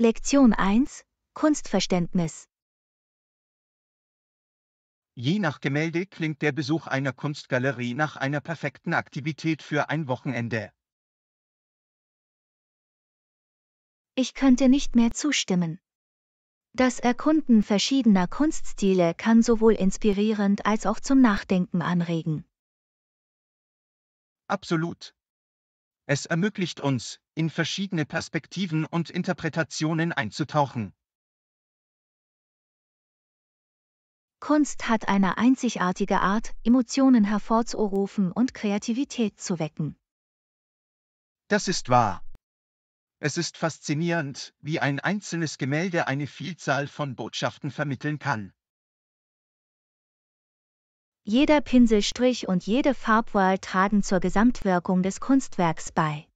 Lektion 1 Kunstverständnis Je nach Gemälde klingt der Besuch einer Kunstgalerie nach einer perfekten Aktivität für ein Wochenende. Ich könnte nicht mehr zustimmen. Das Erkunden verschiedener Kunststile kann sowohl inspirierend als auch zum Nachdenken anregen. Absolut. Es ermöglicht uns, in verschiedene Perspektiven und Interpretationen einzutauchen. Kunst hat eine einzigartige Art, Emotionen hervorzurufen und Kreativität zu wecken. Das ist wahr. Es ist faszinierend, wie ein einzelnes Gemälde eine Vielzahl von Botschaften vermitteln kann. Jeder Pinselstrich und jede Farbwahl tragen zur Gesamtwirkung des Kunstwerks bei.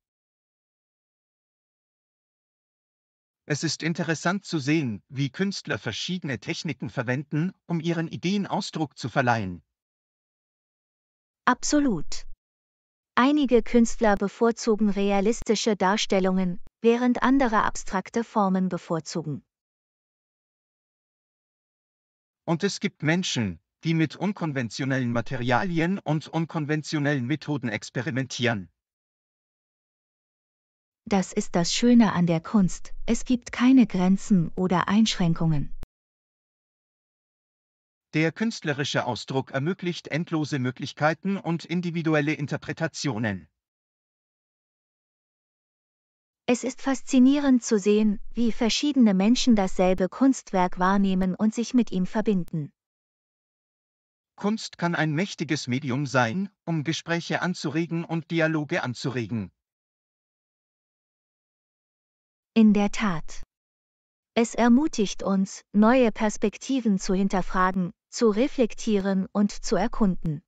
Es ist interessant zu sehen, wie Künstler verschiedene Techniken verwenden, um ihren Ideen Ausdruck zu verleihen. Absolut. Einige Künstler bevorzugen realistische Darstellungen, während andere abstrakte Formen bevorzugen. Und es gibt Menschen, die mit unkonventionellen Materialien und unkonventionellen Methoden experimentieren. Das ist das Schöne an der Kunst, es gibt keine Grenzen oder Einschränkungen. Der künstlerische Ausdruck ermöglicht endlose Möglichkeiten und individuelle Interpretationen. Es ist faszinierend zu sehen, wie verschiedene Menschen dasselbe Kunstwerk wahrnehmen und sich mit ihm verbinden. Kunst kann ein mächtiges Medium sein, um Gespräche anzuregen und Dialoge anzuregen. In der Tat. Es ermutigt uns, neue Perspektiven zu hinterfragen, zu reflektieren und zu erkunden.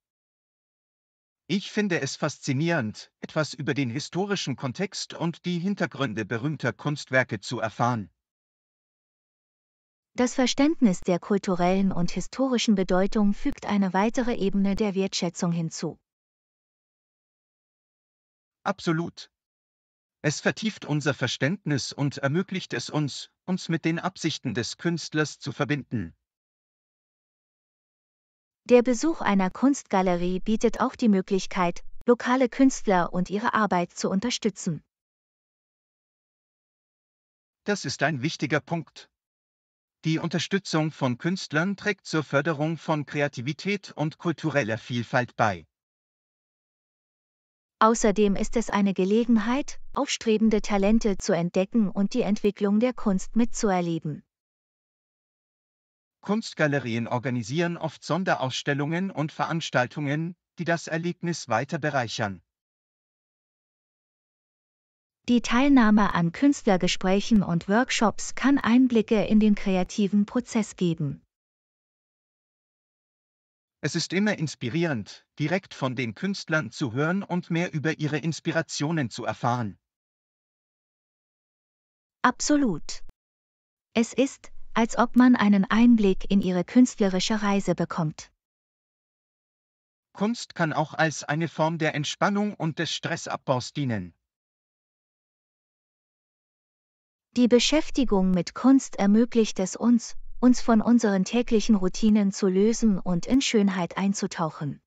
Ich finde es faszinierend, etwas über den historischen Kontext und die Hintergründe berühmter Kunstwerke zu erfahren. Das Verständnis der kulturellen und historischen Bedeutung fügt eine weitere Ebene der Wertschätzung hinzu. Absolut. Es vertieft unser Verständnis und ermöglicht es uns, uns mit den Absichten des Künstlers zu verbinden. Der Besuch einer Kunstgalerie bietet auch die Möglichkeit, lokale Künstler und ihre Arbeit zu unterstützen. Das ist ein wichtiger Punkt. Die Unterstützung von Künstlern trägt zur Förderung von Kreativität und kultureller Vielfalt bei. Außerdem ist es eine Gelegenheit, aufstrebende Talente zu entdecken und die Entwicklung der Kunst mitzuerleben. Kunstgalerien organisieren oft Sonderausstellungen und Veranstaltungen, die das Erlebnis weiter bereichern. Die Teilnahme an Künstlergesprächen und Workshops kann Einblicke in den kreativen Prozess geben. Es ist immer inspirierend, direkt von den Künstlern zu hören und mehr über ihre Inspirationen zu erfahren. Absolut. Es ist, als ob man einen Einblick in ihre künstlerische Reise bekommt. Kunst kann auch als eine Form der Entspannung und des Stressabbaus dienen. Die Beschäftigung mit Kunst ermöglicht es uns, uns von unseren täglichen Routinen zu lösen und in Schönheit einzutauchen.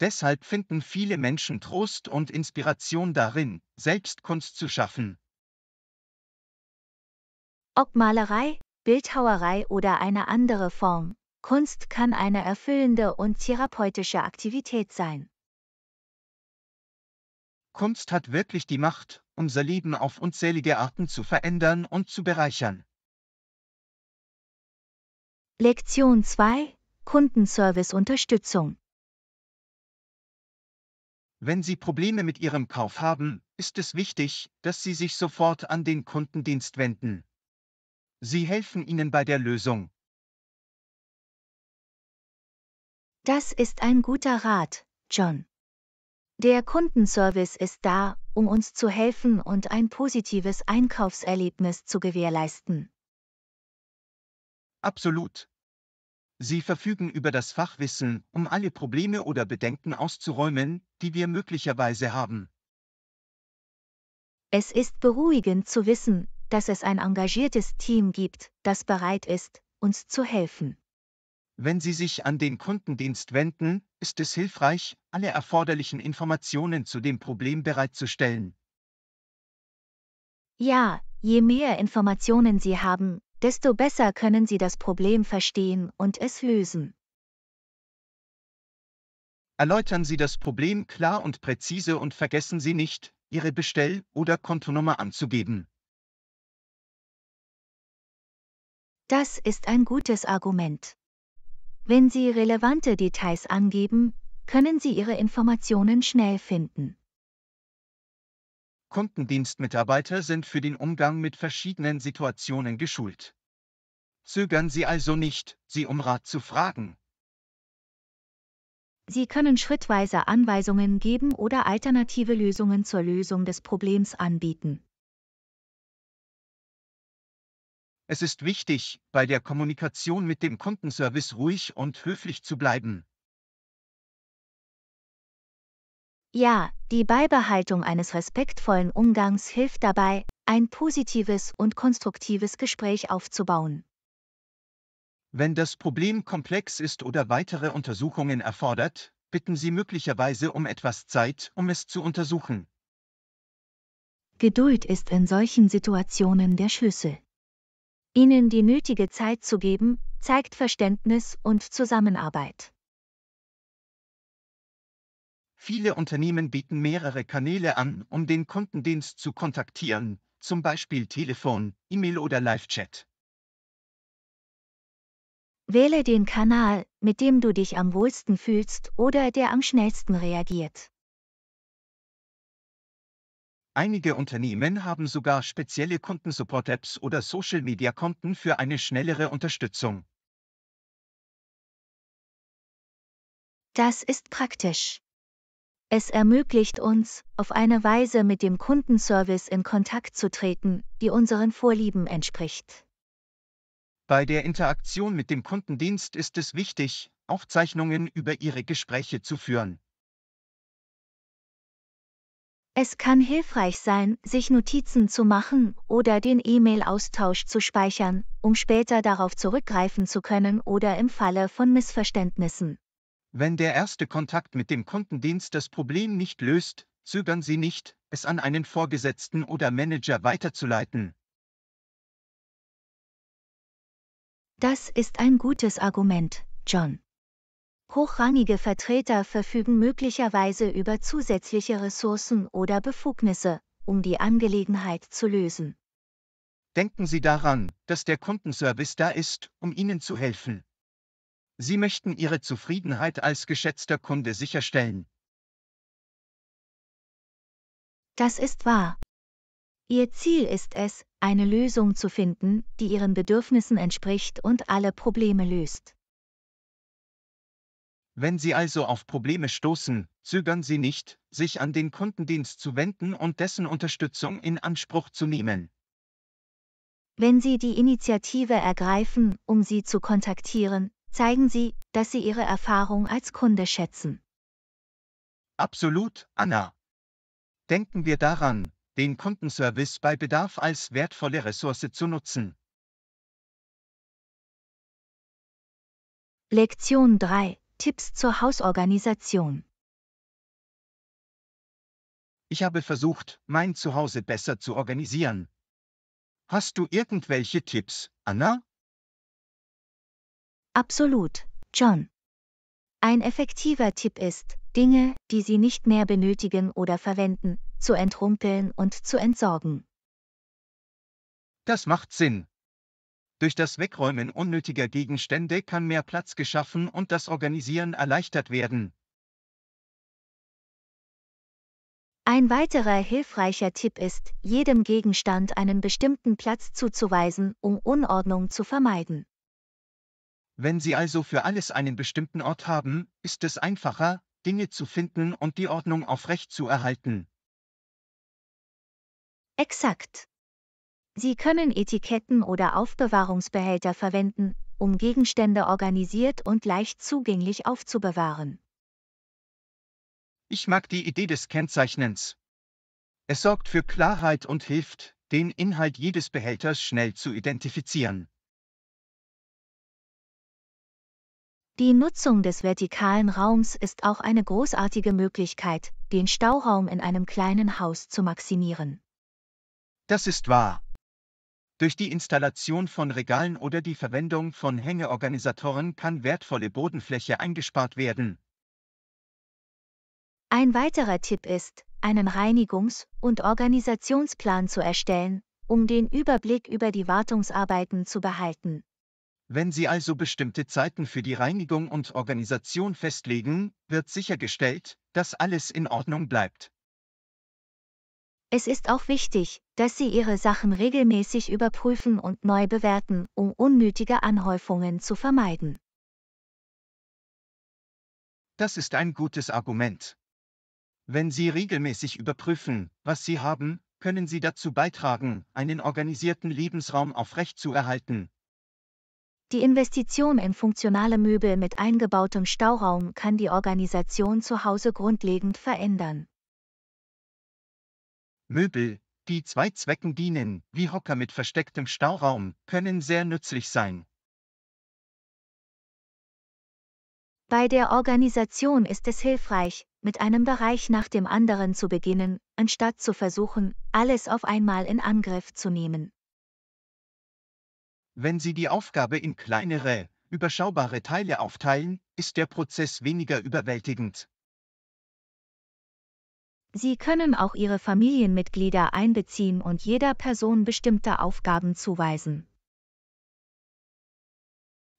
Deshalb finden viele Menschen Trost und Inspiration darin, selbst Kunst zu schaffen. Ob Malerei, Bildhauerei oder eine andere Form, Kunst kann eine erfüllende und therapeutische Aktivität sein. Kunst hat wirklich die Macht, unser Leben auf unzählige Arten zu verändern und zu bereichern. Lektion 2 Kundenservice Unterstützung Wenn Sie Probleme mit Ihrem Kauf haben, ist es wichtig, dass Sie sich sofort an den Kundendienst wenden. Sie helfen Ihnen bei der Lösung. Das ist ein guter Rat, John. Der Kundenservice ist da, um uns zu helfen und ein positives Einkaufserlebnis zu gewährleisten. Absolut. Sie verfügen über das Fachwissen, um alle Probleme oder Bedenken auszuräumen, die wir möglicherweise haben. Es ist beruhigend zu wissen, dass es ein engagiertes Team gibt, das bereit ist, uns zu helfen. Wenn Sie sich an den Kundendienst wenden, ist es hilfreich, alle erforderlichen Informationen zu dem Problem bereitzustellen. Ja, je mehr Informationen Sie haben, desto besser können Sie das Problem verstehen und es lösen. Erläutern Sie das Problem klar und präzise und vergessen Sie nicht, Ihre Bestell- oder Kontonummer anzugeben. Das ist ein gutes Argument. Wenn Sie relevante Details angeben, können Sie Ihre Informationen schnell finden. Kundendienstmitarbeiter sind für den Umgang mit verschiedenen Situationen geschult. Zögern Sie also nicht, sie um Rat zu fragen. Sie können schrittweise Anweisungen geben oder alternative Lösungen zur Lösung des Problems anbieten. Es ist wichtig, bei der Kommunikation mit dem Kundenservice ruhig und höflich zu bleiben. Ja, die Beibehaltung eines respektvollen Umgangs hilft dabei, ein positives und konstruktives Gespräch aufzubauen. Wenn das Problem komplex ist oder weitere Untersuchungen erfordert, bitten Sie möglicherweise um etwas Zeit, um es zu untersuchen. Geduld ist in solchen Situationen der Schlüssel ihnen die nötige Zeit zu geben, zeigt Verständnis und Zusammenarbeit. Viele Unternehmen bieten mehrere Kanäle an, um den Kundendienst zu kontaktieren, zum Beispiel Telefon, E-Mail oder Live-Chat. Wähle den Kanal, mit dem du dich am wohlsten fühlst oder der am schnellsten reagiert. Einige Unternehmen haben sogar spezielle Kundensupport-Apps oder Social-Media-Konten für eine schnellere Unterstützung. Das ist praktisch. Es ermöglicht uns, auf eine Weise mit dem Kundenservice in Kontakt zu treten, die unseren Vorlieben entspricht. Bei der Interaktion mit dem Kundendienst ist es wichtig, Aufzeichnungen über Ihre Gespräche zu führen. Es kann hilfreich sein, sich Notizen zu machen oder den E-Mail-Austausch zu speichern, um später darauf zurückgreifen zu können oder im Falle von Missverständnissen. Wenn der erste Kontakt mit dem Kundendienst das Problem nicht löst, zögern Sie nicht, es an einen Vorgesetzten oder Manager weiterzuleiten. Das ist ein gutes Argument, John. Hochrangige Vertreter verfügen möglicherweise über zusätzliche Ressourcen oder Befugnisse, um die Angelegenheit zu lösen. Denken Sie daran, dass der Kundenservice da ist, um Ihnen zu helfen. Sie möchten Ihre Zufriedenheit als geschätzter Kunde sicherstellen. Das ist wahr. Ihr Ziel ist es, eine Lösung zu finden, die Ihren Bedürfnissen entspricht und alle Probleme löst. Wenn Sie also auf Probleme stoßen, zögern Sie nicht, sich an den Kundendienst zu wenden und dessen Unterstützung in Anspruch zu nehmen. Wenn Sie die Initiative ergreifen, um sie zu kontaktieren, zeigen Sie, dass Sie Ihre Erfahrung als Kunde schätzen. Absolut, Anna. Denken wir daran, den Kundenservice bei Bedarf als wertvolle Ressource zu nutzen. Lektion 3 Tipps zur Hausorganisation. Ich habe versucht, mein Zuhause besser zu organisieren. Hast du irgendwelche Tipps, Anna? Absolut, John. Ein effektiver Tipp ist, Dinge, die Sie nicht mehr benötigen oder verwenden, zu entrumpeln und zu entsorgen. Das macht Sinn. Durch das Wegräumen unnötiger Gegenstände kann mehr Platz geschaffen und das Organisieren erleichtert werden. Ein weiterer hilfreicher Tipp ist, jedem Gegenstand einen bestimmten Platz zuzuweisen, um Unordnung zu vermeiden. Wenn Sie also für alles einen bestimmten Ort haben, ist es einfacher, Dinge zu finden und die Ordnung aufrecht zu erhalten. Exakt. Sie können Etiketten oder Aufbewahrungsbehälter verwenden, um Gegenstände organisiert und leicht zugänglich aufzubewahren. Ich mag die Idee des Kennzeichnens. Es sorgt für Klarheit und hilft, den Inhalt jedes Behälters schnell zu identifizieren. Die Nutzung des vertikalen Raums ist auch eine großartige Möglichkeit, den Stauraum in einem kleinen Haus zu maximieren. Das ist wahr. Durch die Installation von Regalen oder die Verwendung von Hängeorganisatoren kann wertvolle Bodenfläche eingespart werden. Ein weiterer Tipp ist, einen Reinigungs- und Organisationsplan zu erstellen, um den Überblick über die Wartungsarbeiten zu behalten. Wenn Sie also bestimmte Zeiten für die Reinigung und Organisation festlegen, wird sichergestellt, dass alles in Ordnung bleibt. Es ist auch wichtig, dass Sie Ihre Sachen regelmäßig überprüfen und neu bewerten, um unnötige Anhäufungen zu vermeiden. Das ist ein gutes Argument. Wenn Sie regelmäßig überprüfen, was Sie haben, können Sie dazu beitragen, einen organisierten Lebensraum aufrechtzuerhalten. Die Investition in funktionale Möbel mit eingebautem Stauraum kann die Organisation zu Hause grundlegend verändern. Möbel, die zwei Zwecken dienen, wie Hocker mit verstecktem Stauraum, können sehr nützlich sein. Bei der Organisation ist es hilfreich, mit einem Bereich nach dem anderen zu beginnen, anstatt zu versuchen, alles auf einmal in Angriff zu nehmen. Wenn Sie die Aufgabe in kleinere, überschaubare Teile aufteilen, ist der Prozess weniger überwältigend. Sie können auch Ihre Familienmitglieder einbeziehen und jeder Person bestimmte Aufgaben zuweisen.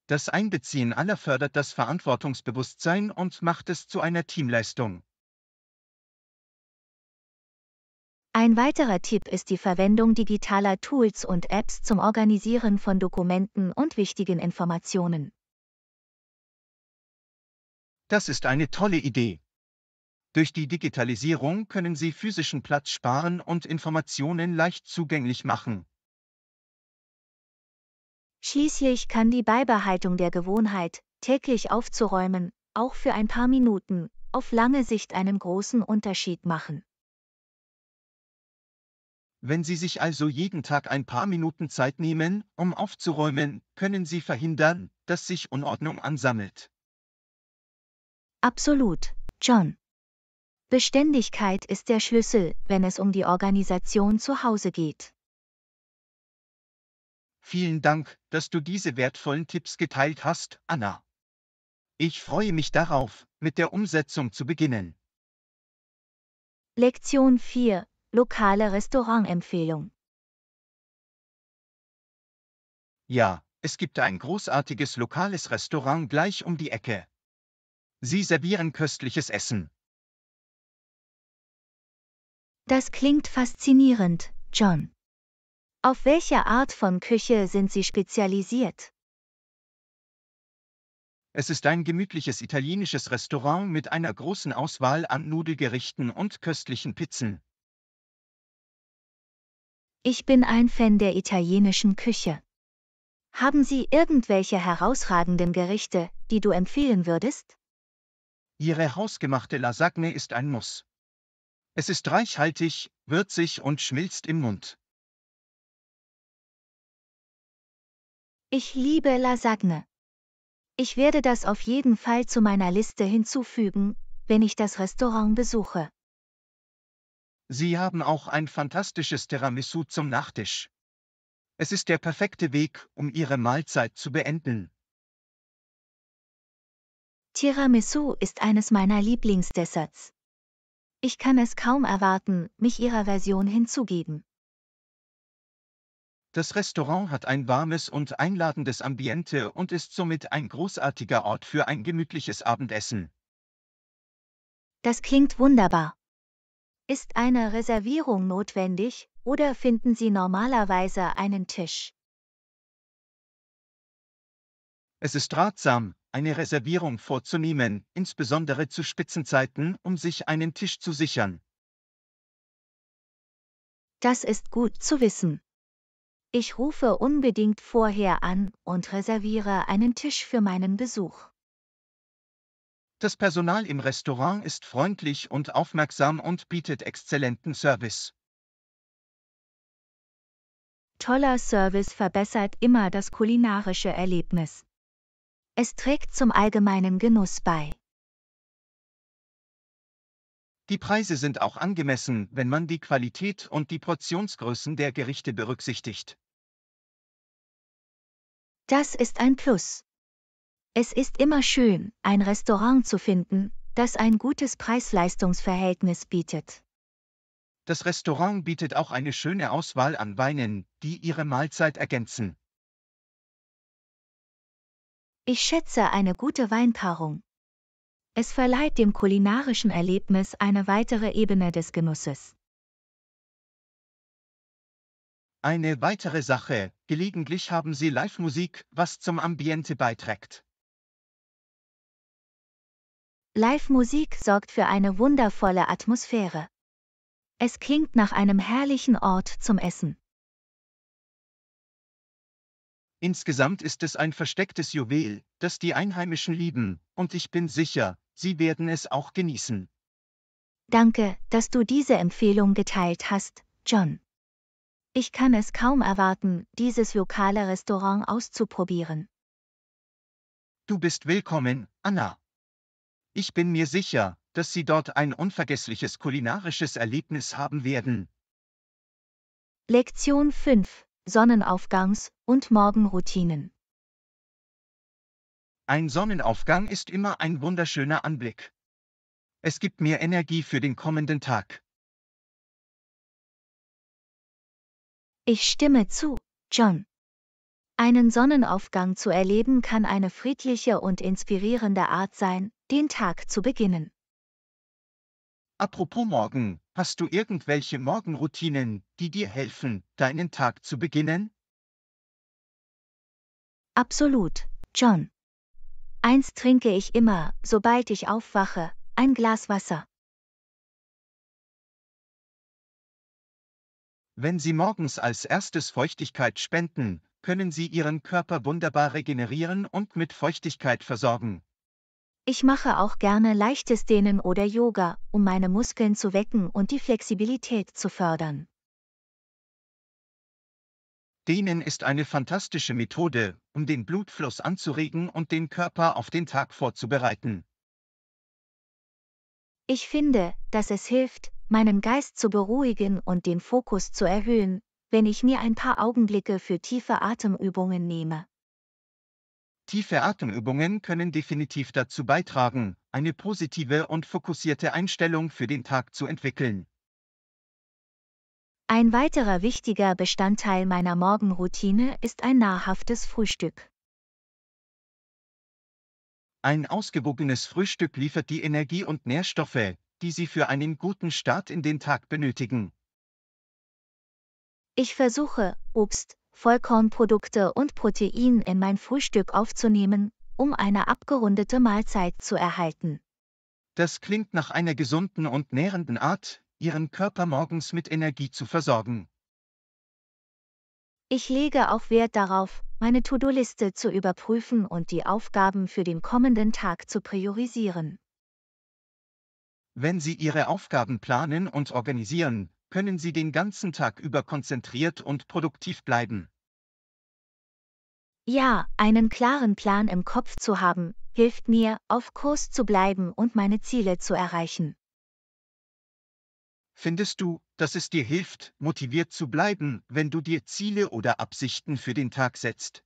Das Einbeziehen aller fördert das Verantwortungsbewusstsein und macht es zu einer Teamleistung. Ein weiterer Tipp ist die Verwendung digitaler Tools und Apps zum Organisieren von Dokumenten und wichtigen Informationen. Das ist eine tolle Idee. Durch die Digitalisierung können sie physischen Platz sparen und Informationen leicht zugänglich machen. Schließlich kann die Beibehaltung der Gewohnheit, täglich aufzuräumen, auch für ein paar Minuten, auf lange Sicht einen großen Unterschied machen. Wenn Sie sich also jeden Tag ein paar Minuten Zeit nehmen, um aufzuräumen, können Sie verhindern, dass sich Unordnung ansammelt. Absolut, John. Beständigkeit ist der Schlüssel, wenn es um die Organisation zu Hause geht. Vielen Dank, dass du diese wertvollen Tipps geteilt hast, Anna. Ich freue mich darauf, mit der Umsetzung zu beginnen. Lektion 4. Lokale Restaurantempfehlung. Ja, es gibt ein großartiges lokales Restaurant gleich um die Ecke. Sie servieren köstliches Essen, das klingt faszinierend, John. Auf welche Art von Küche sind Sie spezialisiert? Es ist ein gemütliches italienisches Restaurant mit einer großen Auswahl an Nudelgerichten und köstlichen Pizzen. Ich bin ein Fan der italienischen Küche. Haben Sie irgendwelche herausragenden Gerichte, die du empfehlen würdest? Ihre hausgemachte Lasagne ist ein Muss. Es ist reichhaltig, würzig und schmilzt im Mund. Ich liebe Lasagne. Ich werde das auf jeden Fall zu meiner Liste hinzufügen, wenn ich das Restaurant besuche. Sie haben auch ein fantastisches Tiramisu zum Nachtisch. Es ist der perfekte Weg, um Ihre Mahlzeit zu beenden. Tiramisu ist eines meiner Lieblingsdesserts. Ich kann es kaum erwarten, mich ihrer Version hinzugeben. Das Restaurant hat ein warmes und einladendes Ambiente und ist somit ein großartiger Ort für ein gemütliches Abendessen. Das klingt wunderbar. Ist eine Reservierung notwendig oder finden Sie normalerweise einen Tisch? Es ist ratsam, eine Reservierung vorzunehmen, insbesondere zu Spitzenzeiten, um sich einen Tisch zu sichern. Das ist gut zu wissen. Ich rufe unbedingt vorher an und reserviere einen Tisch für meinen Besuch. Das Personal im Restaurant ist freundlich und aufmerksam und bietet exzellenten Service. Toller Service verbessert immer das kulinarische Erlebnis. Es trägt zum allgemeinen Genuss bei. Die Preise sind auch angemessen, wenn man die Qualität und die Portionsgrößen der Gerichte berücksichtigt. Das ist ein Plus. Es ist immer schön, ein Restaurant zu finden, das ein gutes Preis-Leistungs-Verhältnis bietet. Das Restaurant bietet auch eine schöne Auswahl an Weinen, die Ihre Mahlzeit ergänzen. Ich schätze eine gute Weinpaarung. Es verleiht dem kulinarischen Erlebnis eine weitere Ebene des Genusses. Eine weitere Sache, gelegentlich haben sie Live-Musik, was zum Ambiente beiträgt. Live-Musik sorgt für eine wundervolle Atmosphäre. Es klingt nach einem herrlichen Ort zum Essen. Insgesamt ist es ein verstecktes Juwel, das die Einheimischen lieben, und ich bin sicher, sie werden es auch genießen. Danke, dass du diese Empfehlung geteilt hast, John. Ich kann es kaum erwarten, dieses lokale Restaurant auszuprobieren. Du bist willkommen, Anna. Ich bin mir sicher, dass Sie dort ein unvergessliches kulinarisches Erlebnis haben werden. Lektion 5 Sonnenaufgangs- und Morgenroutinen. Ein Sonnenaufgang ist immer ein wunderschöner Anblick. Es gibt mehr Energie für den kommenden Tag. Ich stimme zu, John. Einen Sonnenaufgang zu erleben kann eine friedliche und inspirierende Art sein, den Tag zu beginnen. Apropos morgen, hast du irgendwelche Morgenroutinen, die dir helfen, deinen Tag zu beginnen? Absolut, John. Eins trinke ich immer, sobald ich aufwache, ein Glas Wasser. Wenn Sie morgens als erstes Feuchtigkeit spenden, können Sie Ihren Körper wunderbar regenerieren und mit Feuchtigkeit versorgen, ich mache auch gerne leichtes Dehnen oder Yoga, um meine Muskeln zu wecken und die Flexibilität zu fördern. Dehnen ist eine fantastische Methode, um den Blutfluss anzuregen und den Körper auf den Tag vorzubereiten. Ich finde, dass es hilft, meinen Geist zu beruhigen und den Fokus zu erhöhen, wenn ich mir ein paar Augenblicke für tiefe Atemübungen nehme. Tiefe Atemübungen können definitiv dazu beitragen, eine positive und fokussierte Einstellung für den Tag zu entwickeln. Ein weiterer wichtiger Bestandteil meiner Morgenroutine ist ein nahrhaftes Frühstück. Ein ausgewogenes Frühstück liefert die Energie und Nährstoffe, die Sie für einen guten Start in den Tag benötigen. Ich versuche, Obst, Vollkornprodukte und Protein in mein Frühstück aufzunehmen, um eine abgerundete Mahlzeit zu erhalten. Das klingt nach einer gesunden und nährenden Art, Ihren Körper morgens mit Energie zu versorgen. Ich lege auch Wert darauf, meine To-Do-Liste zu überprüfen und die Aufgaben für den kommenden Tag zu priorisieren. Wenn Sie Ihre Aufgaben planen und organisieren, können Sie den ganzen Tag über konzentriert und produktiv bleiben. Ja, einen klaren Plan im Kopf zu haben, hilft mir, auf Kurs zu bleiben und meine Ziele zu erreichen. Findest du, dass es dir hilft, motiviert zu bleiben, wenn du dir Ziele oder Absichten für den Tag setzt?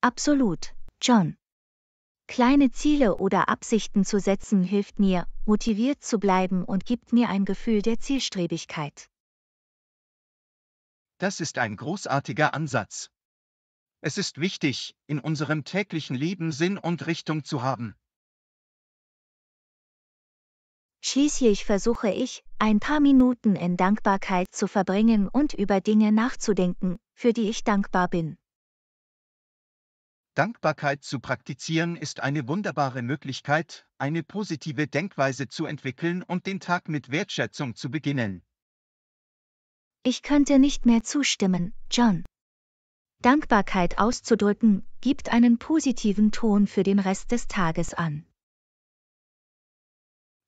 Absolut, John. Kleine Ziele oder Absichten zu setzen hilft mir, motiviert zu bleiben und gibt mir ein Gefühl der Zielstrebigkeit. Das ist ein großartiger Ansatz. Es ist wichtig, in unserem täglichen Leben Sinn und Richtung zu haben. Schließlich versuche ich, ein paar Minuten in Dankbarkeit zu verbringen und über Dinge nachzudenken, für die ich dankbar bin. Dankbarkeit zu praktizieren ist eine wunderbare Möglichkeit, eine positive Denkweise zu entwickeln und den Tag mit Wertschätzung zu beginnen. Ich könnte nicht mehr zustimmen, John. Dankbarkeit auszudrücken, gibt einen positiven Ton für den Rest des Tages an.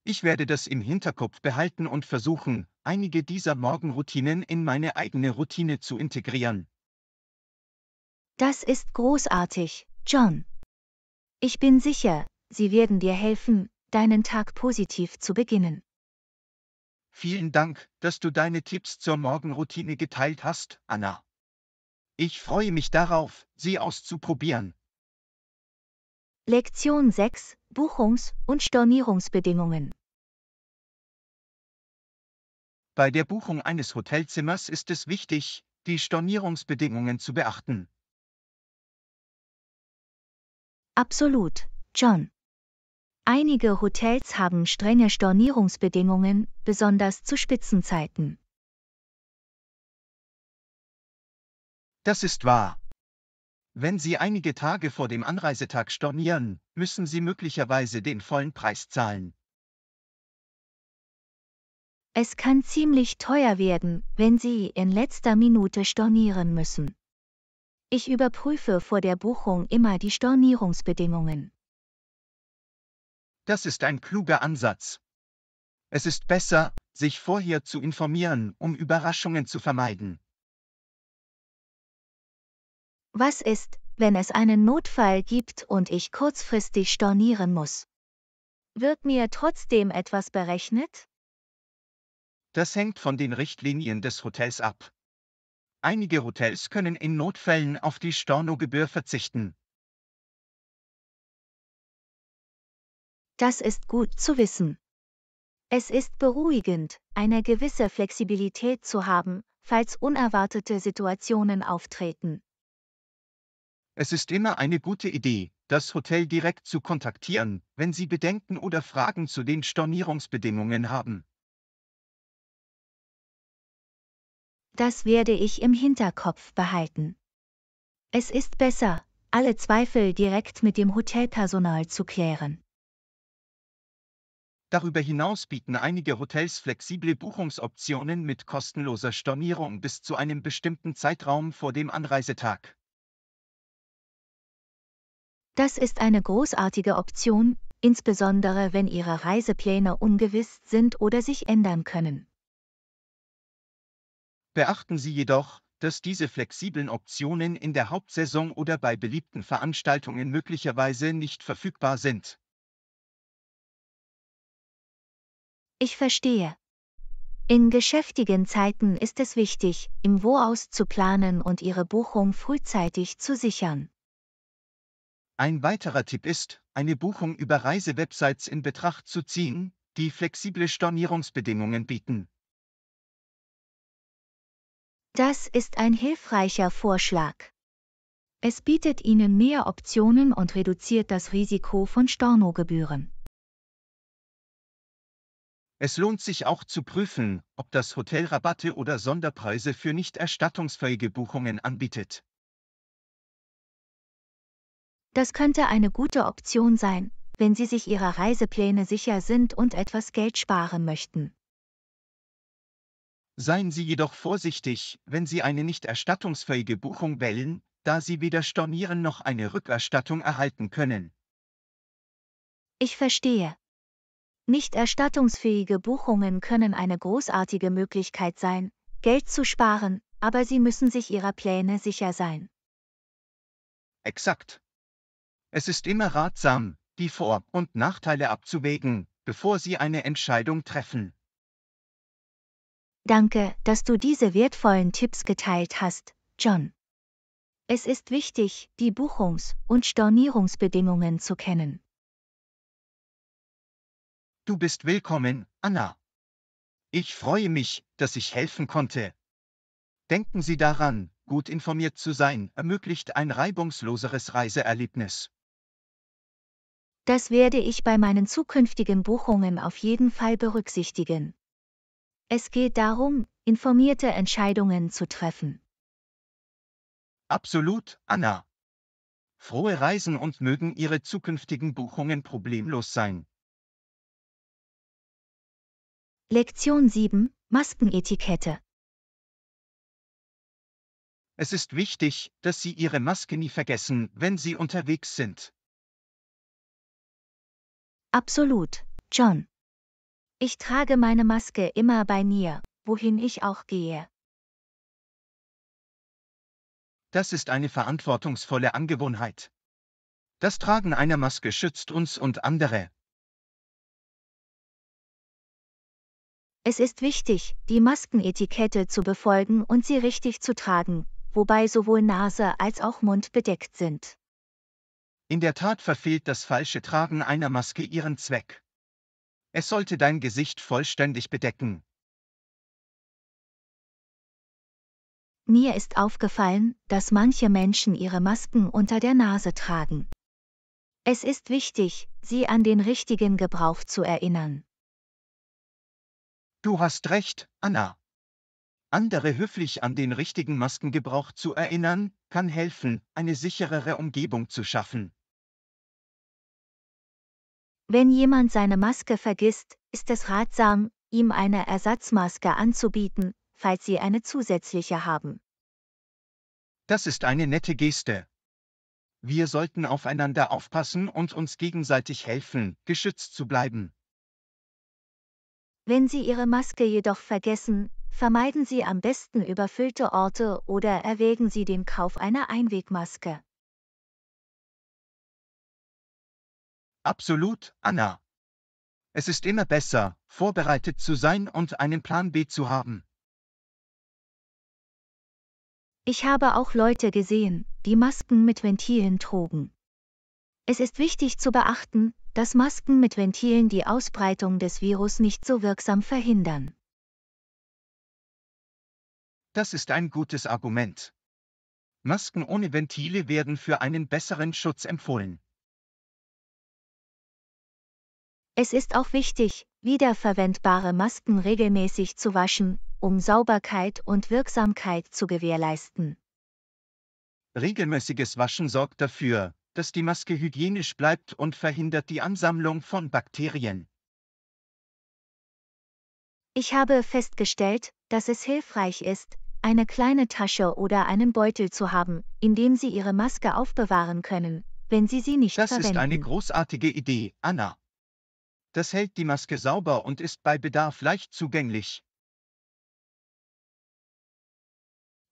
Ich werde das im Hinterkopf behalten und versuchen, einige dieser Morgenroutinen in meine eigene Routine zu integrieren. Das ist großartig, John. Ich bin sicher, sie werden dir helfen, deinen Tag positiv zu beginnen. Vielen Dank, dass du deine Tipps zur Morgenroutine geteilt hast, Anna. Ich freue mich darauf, sie auszuprobieren. Lektion 6 Buchungs- und Stornierungsbedingungen Bei der Buchung eines Hotelzimmers ist es wichtig, die Stornierungsbedingungen zu beachten. Absolut, John. Einige Hotels haben strenge Stornierungsbedingungen, besonders zu Spitzenzeiten. Das ist wahr. Wenn Sie einige Tage vor dem Anreisetag stornieren, müssen Sie möglicherweise den vollen Preis zahlen. Es kann ziemlich teuer werden, wenn Sie in letzter Minute stornieren müssen. Ich überprüfe vor der Buchung immer die Stornierungsbedingungen. Das ist ein kluger Ansatz. Es ist besser, sich vorher zu informieren, um Überraschungen zu vermeiden. Was ist, wenn es einen Notfall gibt und ich kurzfristig stornieren muss? Wird mir trotzdem etwas berechnet? Das hängt von den Richtlinien des Hotels ab. Einige Hotels können in Notfällen auf die Stornogebühr verzichten. Das ist gut zu wissen. Es ist beruhigend, eine gewisse Flexibilität zu haben, falls unerwartete Situationen auftreten. Es ist immer eine gute Idee, das Hotel direkt zu kontaktieren, wenn Sie Bedenken oder Fragen zu den Stornierungsbedingungen haben. Das werde ich im Hinterkopf behalten. Es ist besser, alle Zweifel direkt mit dem Hotelpersonal zu klären. Darüber hinaus bieten einige Hotels flexible Buchungsoptionen mit kostenloser Stornierung bis zu einem bestimmten Zeitraum vor dem Anreisetag. Das ist eine großartige Option, insbesondere wenn Ihre Reisepläne ungewiss sind oder sich ändern können. Beachten Sie jedoch, dass diese flexiblen Optionen in der Hauptsaison oder bei beliebten Veranstaltungen möglicherweise nicht verfügbar sind. Ich verstehe. In geschäftigen Zeiten ist es wichtig, im Voraus zu planen und Ihre Buchung frühzeitig zu sichern. Ein weiterer Tipp ist, eine Buchung über Reisewebsites in Betracht zu ziehen, die flexible Stornierungsbedingungen bieten, das ist ein hilfreicher Vorschlag. Es bietet Ihnen mehr Optionen und reduziert das Risiko von Stornogebühren. Es lohnt sich auch zu prüfen, ob das Hotel Rabatte oder Sonderpreise für nicht erstattungsfähige Buchungen anbietet. Das könnte eine gute Option sein, wenn Sie sich Ihrer Reisepläne sicher sind und etwas Geld sparen möchten. Seien Sie jedoch vorsichtig, wenn Sie eine nicht erstattungsfähige Buchung wählen, da Sie weder stornieren noch eine Rückerstattung erhalten können. Ich verstehe. Nicht erstattungsfähige Buchungen können eine großartige Möglichkeit sein, Geld zu sparen, aber Sie müssen sich Ihrer Pläne sicher sein. Exakt. Es ist immer ratsam, die Vor- und Nachteile abzuwägen, bevor Sie eine Entscheidung treffen. Danke, dass du diese wertvollen Tipps geteilt hast, John. Es ist wichtig, die Buchungs- und Stornierungsbedingungen zu kennen. Du bist willkommen, Anna. Ich freue mich, dass ich helfen konnte. Denken Sie daran, gut informiert zu sein, ermöglicht ein reibungsloseres Reiseerlebnis. Das werde ich bei meinen zukünftigen Buchungen auf jeden Fall berücksichtigen. Es geht darum, informierte Entscheidungen zu treffen. Absolut, Anna. Frohe Reisen und mögen Ihre zukünftigen Buchungen problemlos sein. Lektion 7 Maskenetikette Es ist wichtig, dass Sie Ihre Maske nie vergessen, wenn Sie unterwegs sind. Absolut, John. Ich trage meine Maske immer bei mir, wohin ich auch gehe. Das ist eine verantwortungsvolle Angewohnheit. Das Tragen einer Maske schützt uns und andere. Es ist wichtig, die Maskenetikette zu befolgen und sie richtig zu tragen, wobei sowohl Nase als auch Mund bedeckt sind. In der Tat verfehlt das falsche Tragen einer Maske ihren Zweck. Es sollte dein Gesicht vollständig bedecken. Mir ist aufgefallen, dass manche Menschen ihre Masken unter der Nase tragen. Es ist wichtig, sie an den richtigen Gebrauch zu erinnern. Du hast recht, Anna. Andere höflich an den richtigen Maskengebrauch zu erinnern, kann helfen, eine sicherere Umgebung zu schaffen. Wenn jemand seine Maske vergisst, ist es ratsam, ihm eine Ersatzmaske anzubieten, falls Sie eine zusätzliche haben. Das ist eine nette Geste. Wir sollten aufeinander aufpassen und uns gegenseitig helfen, geschützt zu bleiben. Wenn Sie Ihre Maske jedoch vergessen, vermeiden Sie am besten überfüllte Orte oder erwägen Sie den Kauf einer Einwegmaske. Absolut, Anna. Es ist immer besser, vorbereitet zu sein und einen Plan B zu haben. Ich habe auch Leute gesehen, die Masken mit Ventilen trugen. Es ist wichtig zu beachten, dass Masken mit Ventilen die Ausbreitung des Virus nicht so wirksam verhindern. Das ist ein gutes Argument. Masken ohne Ventile werden für einen besseren Schutz empfohlen. Es ist auch wichtig, wiederverwendbare Masken regelmäßig zu waschen, um Sauberkeit und Wirksamkeit zu gewährleisten. Regelmäßiges Waschen sorgt dafür, dass die Maske hygienisch bleibt und verhindert die Ansammlung von Bakterien. Ich habe festgestellt, dass es hilfreich ist, eine kleine Tasche oder einen Beutel zu haben, in dem Sie Ihre Maske aufbewahren können, wenn Sie sie nicht das verwenden. Das ist eine großartige Idee, Anna. Das hält die Maske sauber und ist bei Bedarf leicht zugänglich.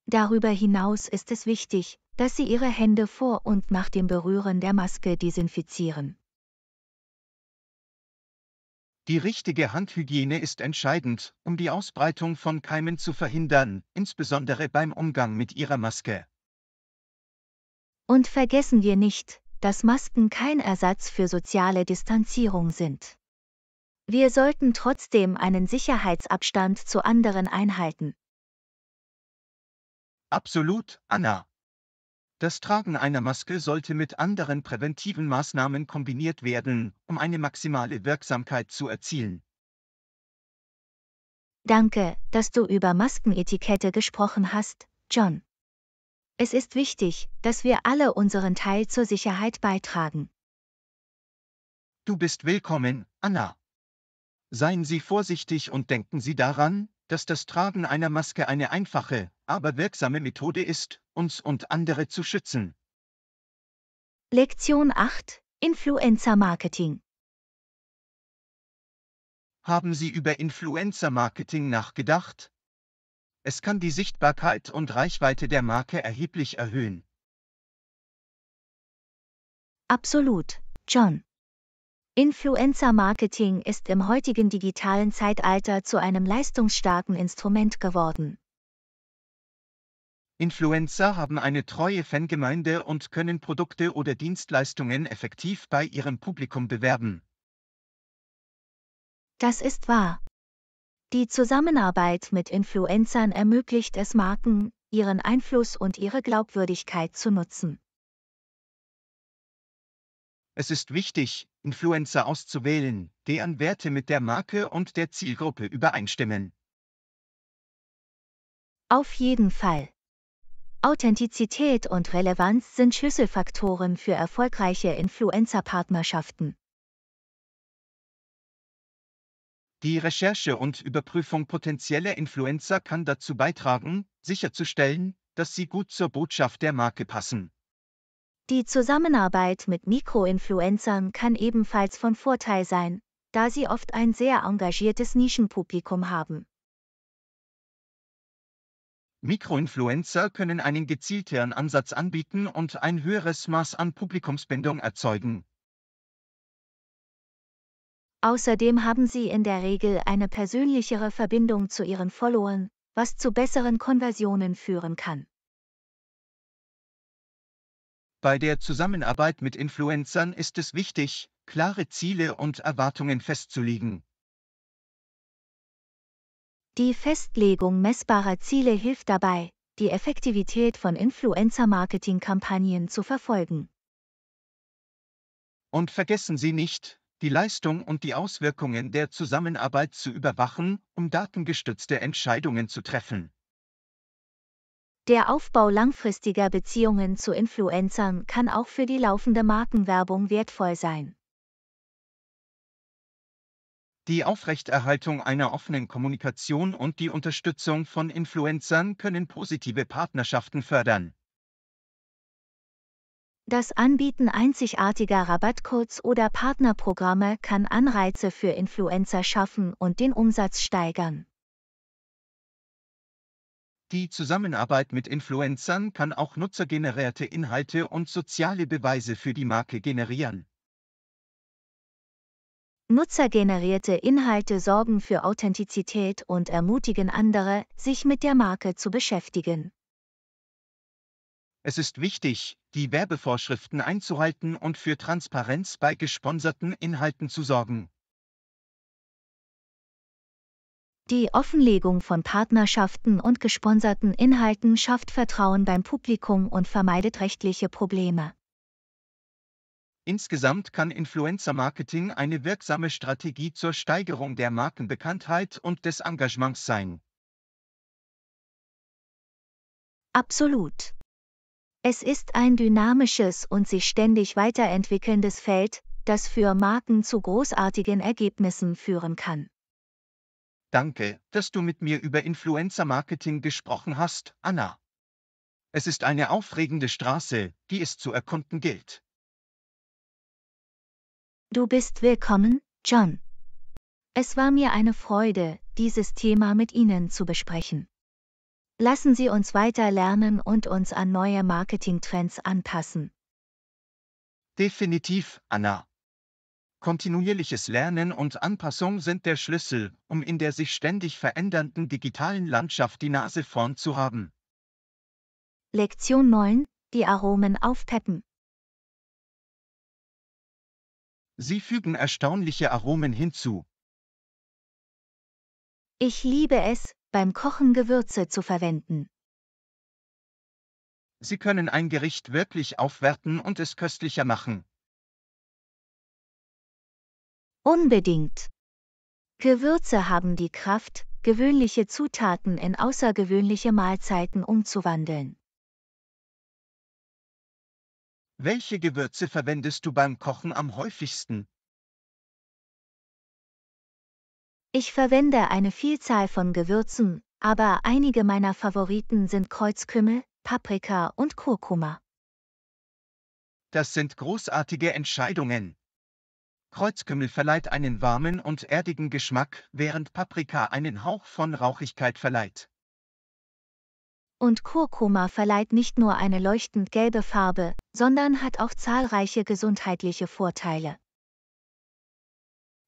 Darüber hinaus ist es wichtig, dass Sie Ihre Hände vor und nach dem Berühren der Maske desinfizieren. Die richtige Handhygiene ist entscheidend, um die Ausbreitung von Keimen zu verhindern, insbesondere beim Umgang mit ihrer Maske. Und vergessen wir nicht, dass Masken kein Ersatz für soziale Distanzierung sind. Wir sollten trotzdem einen Sicherheitsabstand zu anderen einhalten. Absolut, Anna. Das Tragen einer Maske sollte mit anderen präventiven Maßnahmen kombiniert werden, um eine maximale Wirksamkeit zu erzielen. Danke, dass du über Maskenetikette gesprochen hast, John. Es ist wichtig, dass wir alle unseren Teil zur Sicherheit beitragen. Du bist willkommen, Anna. Seien Sie vorsichtig und denken Sie daran, dass das Tragen einer Maske eine einfache, aber wirksame Methode ist, uns und andere zu schützen. Lektion 8 Influencer Marketing Haben Sie über Influencer Marketing nachgedacht? Es kann die Sichtbarkeit und Reichweite der Marke erheblich erhöhen. Absolut, John. Influencer-Marketing ist im heutigen digitalen Zeitalter zu einem leistungsstarken Instrument geworden. Influencer haben eine treue Fangemeinde und können Produkte oder Dienstleistungen effektiv bei ihrem Publikum bewerben. Das ist wahr. Die Zusammenarbeit mit Influencern ermöglicht es Marken, ihren Einfluss und ihre Glaubwürdigkeit zu nutzen. Es ist wichtig, Influencer auszuwählen, deren Werte mit der Marke und der Zielgruppe übereinstimmen. Auf jeden Fall. Authentizität und Relevanz sind Schlüsselfaktoren für erfolgreiche Influencer-Partnerschaften. Die Recherche und Überprüfung potenzieller Influencer kann dazu beitragen, sicherzustellen, dass sie gut zur Botschaft der Marke passen. Die Zusammenarbeit mit Mikroinfluencern kann ebenfalls von Vorteil sein, da sie oft ein sehr engagiertes Nischenpublikum haben. Mikroinfluencer können einen gezielteren Ansatz anbieten und ein höheres Maß an Publikumsbindung erzeugen. Außerdem haben sie in der Regel eine persönlichere Verbindung zu ihren Followern, was zu besseren Konversionen führen kann. Bei der Zusammenarbeit mit Influencern ist es wichtig, klare Ziele und Erwartungen festzulegen. Die Festlegung messbarer Ziele hilft dabei, die Effektivität von Influencer-Marketing-Kampagnen zu verfolgen. Und vergessen Sie nicht, die Leistung und die Auswirkungen der Zusammenarbeit zu überwachen, um datengestützte Entscheidungen zu treffen. Der Aufbau langfristiger Beziehungen zu Influencern kann auch für die laufende Markenwerbung wertvoll sein. Die Aufrechterhaltung einer offenen Kommunikation und die Unterstützung von Influencern können positive Partnerschaften fördern. Das Anbieten einzigartiger Rabattcodes oder Partnerprogramme kann Anreize für Influencer schaffen und den Umsatz steigern. Die Zusammenarbeit mit Influencern kann auch nutzergenerierte Inhalte und soziale Beweise für die Marke generieren. Nutzergenerierte Inhalte sorgen für Authentizität und ermutigen andere, sich mit der Marke zu beschäftigen. Es ist wichtig, die Werbevorschriften einzuhalten und für Transparenz bei gesponserten Inhalten zu sorgen. Die Offenlegung von Partnerschaften und gesponserten Inhalten schafft Vertrauen beim Publikum und vermeidet rechtliche Probleme. Insgesamt kann Influencer-Marketing eine wirksame Strategie zur Steigerung der Markenbekanntheit und des Engagements sein. Absolut. Es ist ein dynamisches und sich ständig weiterentwickelndes Feld, das für Marken zu großartigen Ergebnissen führen kann. Danke, dass du mit mir über Influencer-Marketing gesprochen hast, Anna. Es ist eine aufregende Straße, die es zu erkunden gilt. Du bist willkommen, John. Es war mir eine Freude, dieses Thema mit Ihnen zu besprechen. Lassen Sie uns weiter lernen und uns an neue Marketing-Trends anpassen. Definitiv, Anna. Kontinuierliches Lernen und Anpassung sind der Schlüssel, um in der sich ständig verändernden digitalen Landschaft die Nase vorn zu haben. Lektion 9. Die Aromen aufpeppen. Sie fügen erstaunliche Aromen hinzu. Ich liebe es, beim Kochen Gewürze zu verwenden. Sie können ein Gericht wirklich aufwerten und es köstlicher machen. Unbedingt. Gewürze haben die Kraft, gewöhnliche Zutaten in außergewöhnliche Mahlzeiten umzuwandeln. Welche Gewürze verwendest du beim Kochen am häufigsten? Ich verwende eine Vielzahl von Gewürzen, aber einige meiner Favoriten sind Kreuzkümmel, Paprika und Kurkuma. Das sind großartige Entscheidungen. Kreuzkümmel verleiht einen warmen und erdigen Geschmack, während Paprika einen Hauch von Rauchigkeit verleiht. Und Kurkuma verleiht nicht nur eine leuchtend gelbe Farbe, sondern hat auch zahlreiche gesundheitliche Vorteile.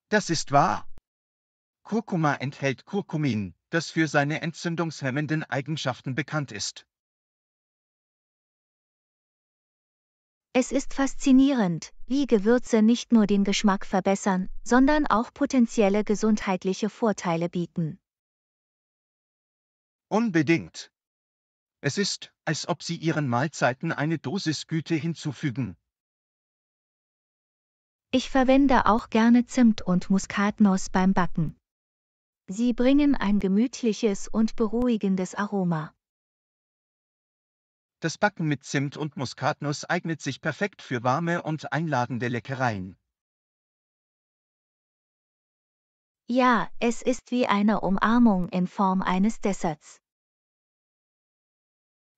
Das ist wahr. Kurkuma enthält Kurkumin, das für seine entzündungshemmenden Eigenschaften bekannt ist. Es ist faszinierend, wie Gewürze nicht nur den Geschmack verbessern, sondern auch potenzielle gesundheitliche Vorteile bieten. Unbedingt. Es ist, als ob Sie Ihren Mahlzeiten eine Dosis Güte hinzufügen. Ich verwende auch gerne Zimt und Muskatnuss beim Backen. Sie bringen ein gemütliches und beruhigendes Aroma. Das Backen mit Zimt und Muskatnuss eignet sich perfekt für warme und einladende Leckereien. Ja, es ist wie eine Umarmung in Form eines Desserts.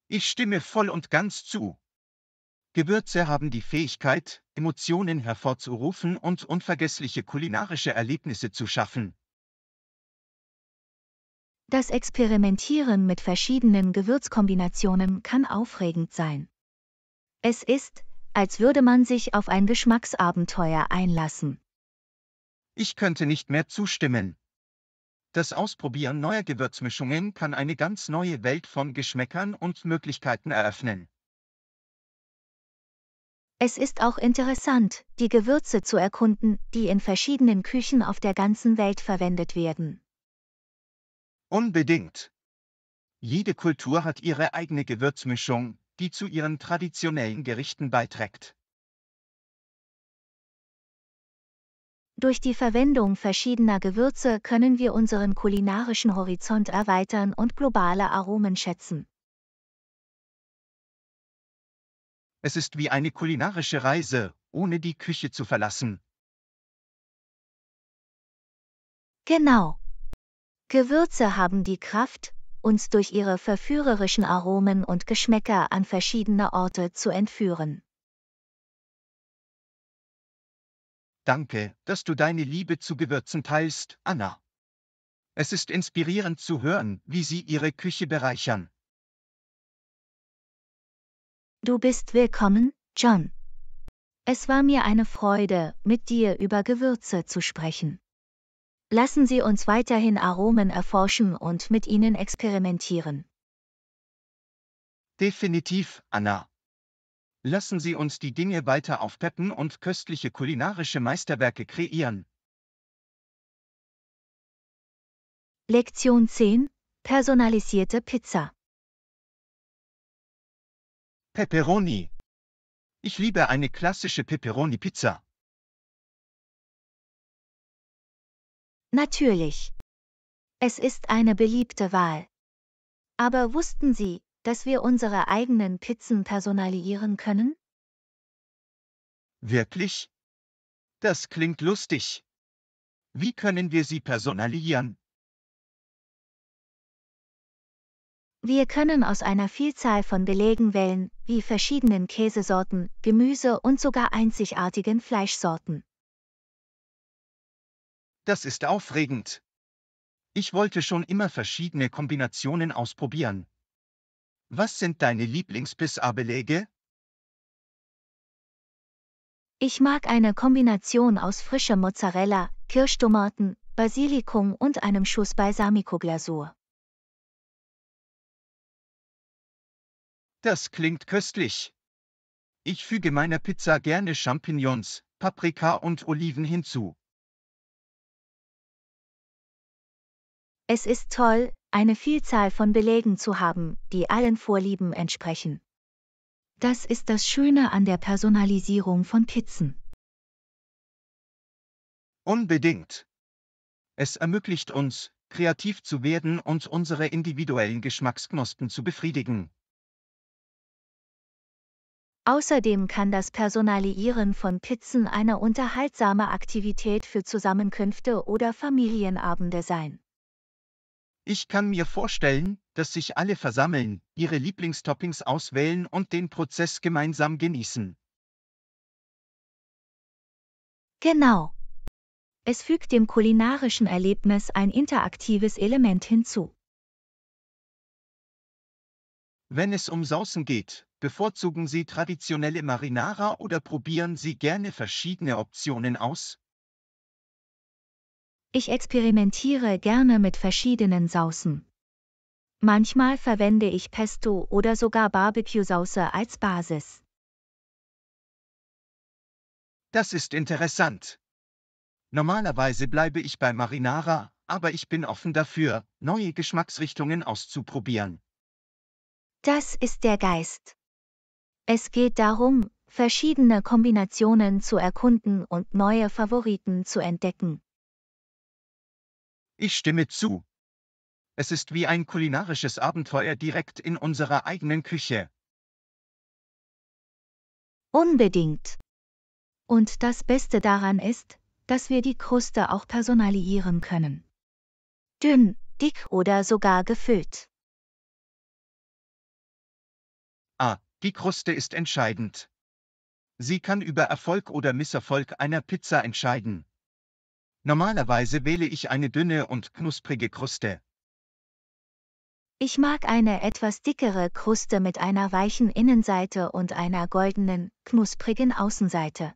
Ich stimme voll und ganz zu. Gewürze haben die Fähigkeit, Emotionen hervorzurufen und unvergessliche kulinarische Erlebnisse zu schaffen. Das Experimentieren mit verschiedenen Gewürzkombinationen kann aufregend sein. Es ist, als würde man sich auf ein Geschmacksabenteuer einlassen. Ich könnte nicht mehr zustimmen. Das Ausprobieren neuer Gewürzmischungen kann eine ganz neue Welt von Geschmäckern und Möglichkeiten eröffnen. Es ist auch interessant, die Gewürze zu erkunden, die in verschiedenen Küchen auf der ganzen Welt verwendet werden. Unbedingt. Jede Kultur hat ihre eigene Gewürzmischung, die zu ihren traditionellen Gerichten beiträgt. Durch die Verwendung verschiedener Gewürze können wir unseren kulinarischen Horizont erweitern und globale Aromen schätzen. Es ist wie eine kulinarische Reise, ohne die Küche zu verlassen. Genau. Gewürze haben die Kraft, uns durch ihre verführerischen Aromen und Geschmäcker an verschiedene Orte zu entführen. Danke, dass du deine Liebe zu Gewürzen teilst, Anna. Es ist inspirierend zu hören, wie sie ihre Küche bereichern. Du bist willkommen, John. Es war mir eine Freude, mit dir über Gewürze zu sprechen. Lassen Sie uns weiterhin Aromen erforschen und mit ihnen experimentieren. Definitiv, Anna. Lassen Sie uns die Dinge weiter aufpeppen und köstliche kulinarische Meisterwerke kreieren. Lektion 10 Personalisierte Pizza Pepperoni Ich liebe eine klassische Pepperoni-Pizza. Natürlich. Es ist eine beliebte Wahl. Aber wussten Sie, dass wir unsere eigenen Pizzen personalisieren können? Wirklich? Das klingt lustig. Wie können wir sie personalisieren? Wir können aus einer Vielzahl von Belegen wählen, wie verschiedenen Käsesorten, Gemüse und sogar einzigartigen Fleischsorten. Das ist aufregend. Ich wollte schon immer verschiedene Kombinationen ausprobieren. Was sind deine lieblings Ich mag eine Kombination aus frischer Mozzarella, Kirschtomaten, Basilikum und einem Schuss Balsamico-Glasur. Das klingt köstlich. Ich füge meiner Pizza gerne Champignons, Paprika und Oliven hinzu. Es ist toll, eine Vielzahl von Belegen zu haben, die allen Vorlieben entsprechen. Das ist das Schöne an der Personalisierung von Pizzen. Unbedingt. Es ermöglicht uns, kreativ zu werden und unsere individuellen Geschmacksknospen zu befriedigen. Außerdem kann das Personalisieren von Pizzen eine unterhaltsame Aktivität für Zusammenkünfte oder Familienabende sein. Ich kann mir vorstellen, dass sich alle versammeln, ihre Lieblingstoppings auswählen und den Prozess gemeinsam genießen. Genau. Es fügt dem kulinarischen Erlebnis ein interaktives Element hinzu. Wenn es um Saucen geht, bevorzugen Sie traditionelle Marinara oder probieren Sie gerne verschiedene Optionen aus? Ich experimentiere gerne mit verschiedenen Saucen. Manchmal verwende ich Pesto oder sogar Barbecue-Sauce als Basis. Das ist interessant. Normalerweise bleibe ich bei Marinara, aber ich bin offen dafür, neue Geschmacksrichtungen auszuprobieren. Das ist der Geist. Es geht darum, verschiedene Kombinationen zu erkunden und neue Favoriten zu entdecken. Ich stimme zu. Es ist wie ein kulinarisches Abenteuer direkt in unserer eigenen Küche. Unbedingt. Und das Beste daran ist, dass wir die Kruste auch personalisieren können. Dünn, dick oder sogar gefüllt. Ah, die Kruste ist entscheidend. Sie kann über Erfolg oder Misserfolg einer Pizza entscheiden. Normalerweise wähle ich eine dünne und knusprige Kruste. Ich mag eine etwas dickere Kruste mit einer weichen Innenseite und einer goldenen, knusprigen Außenseite.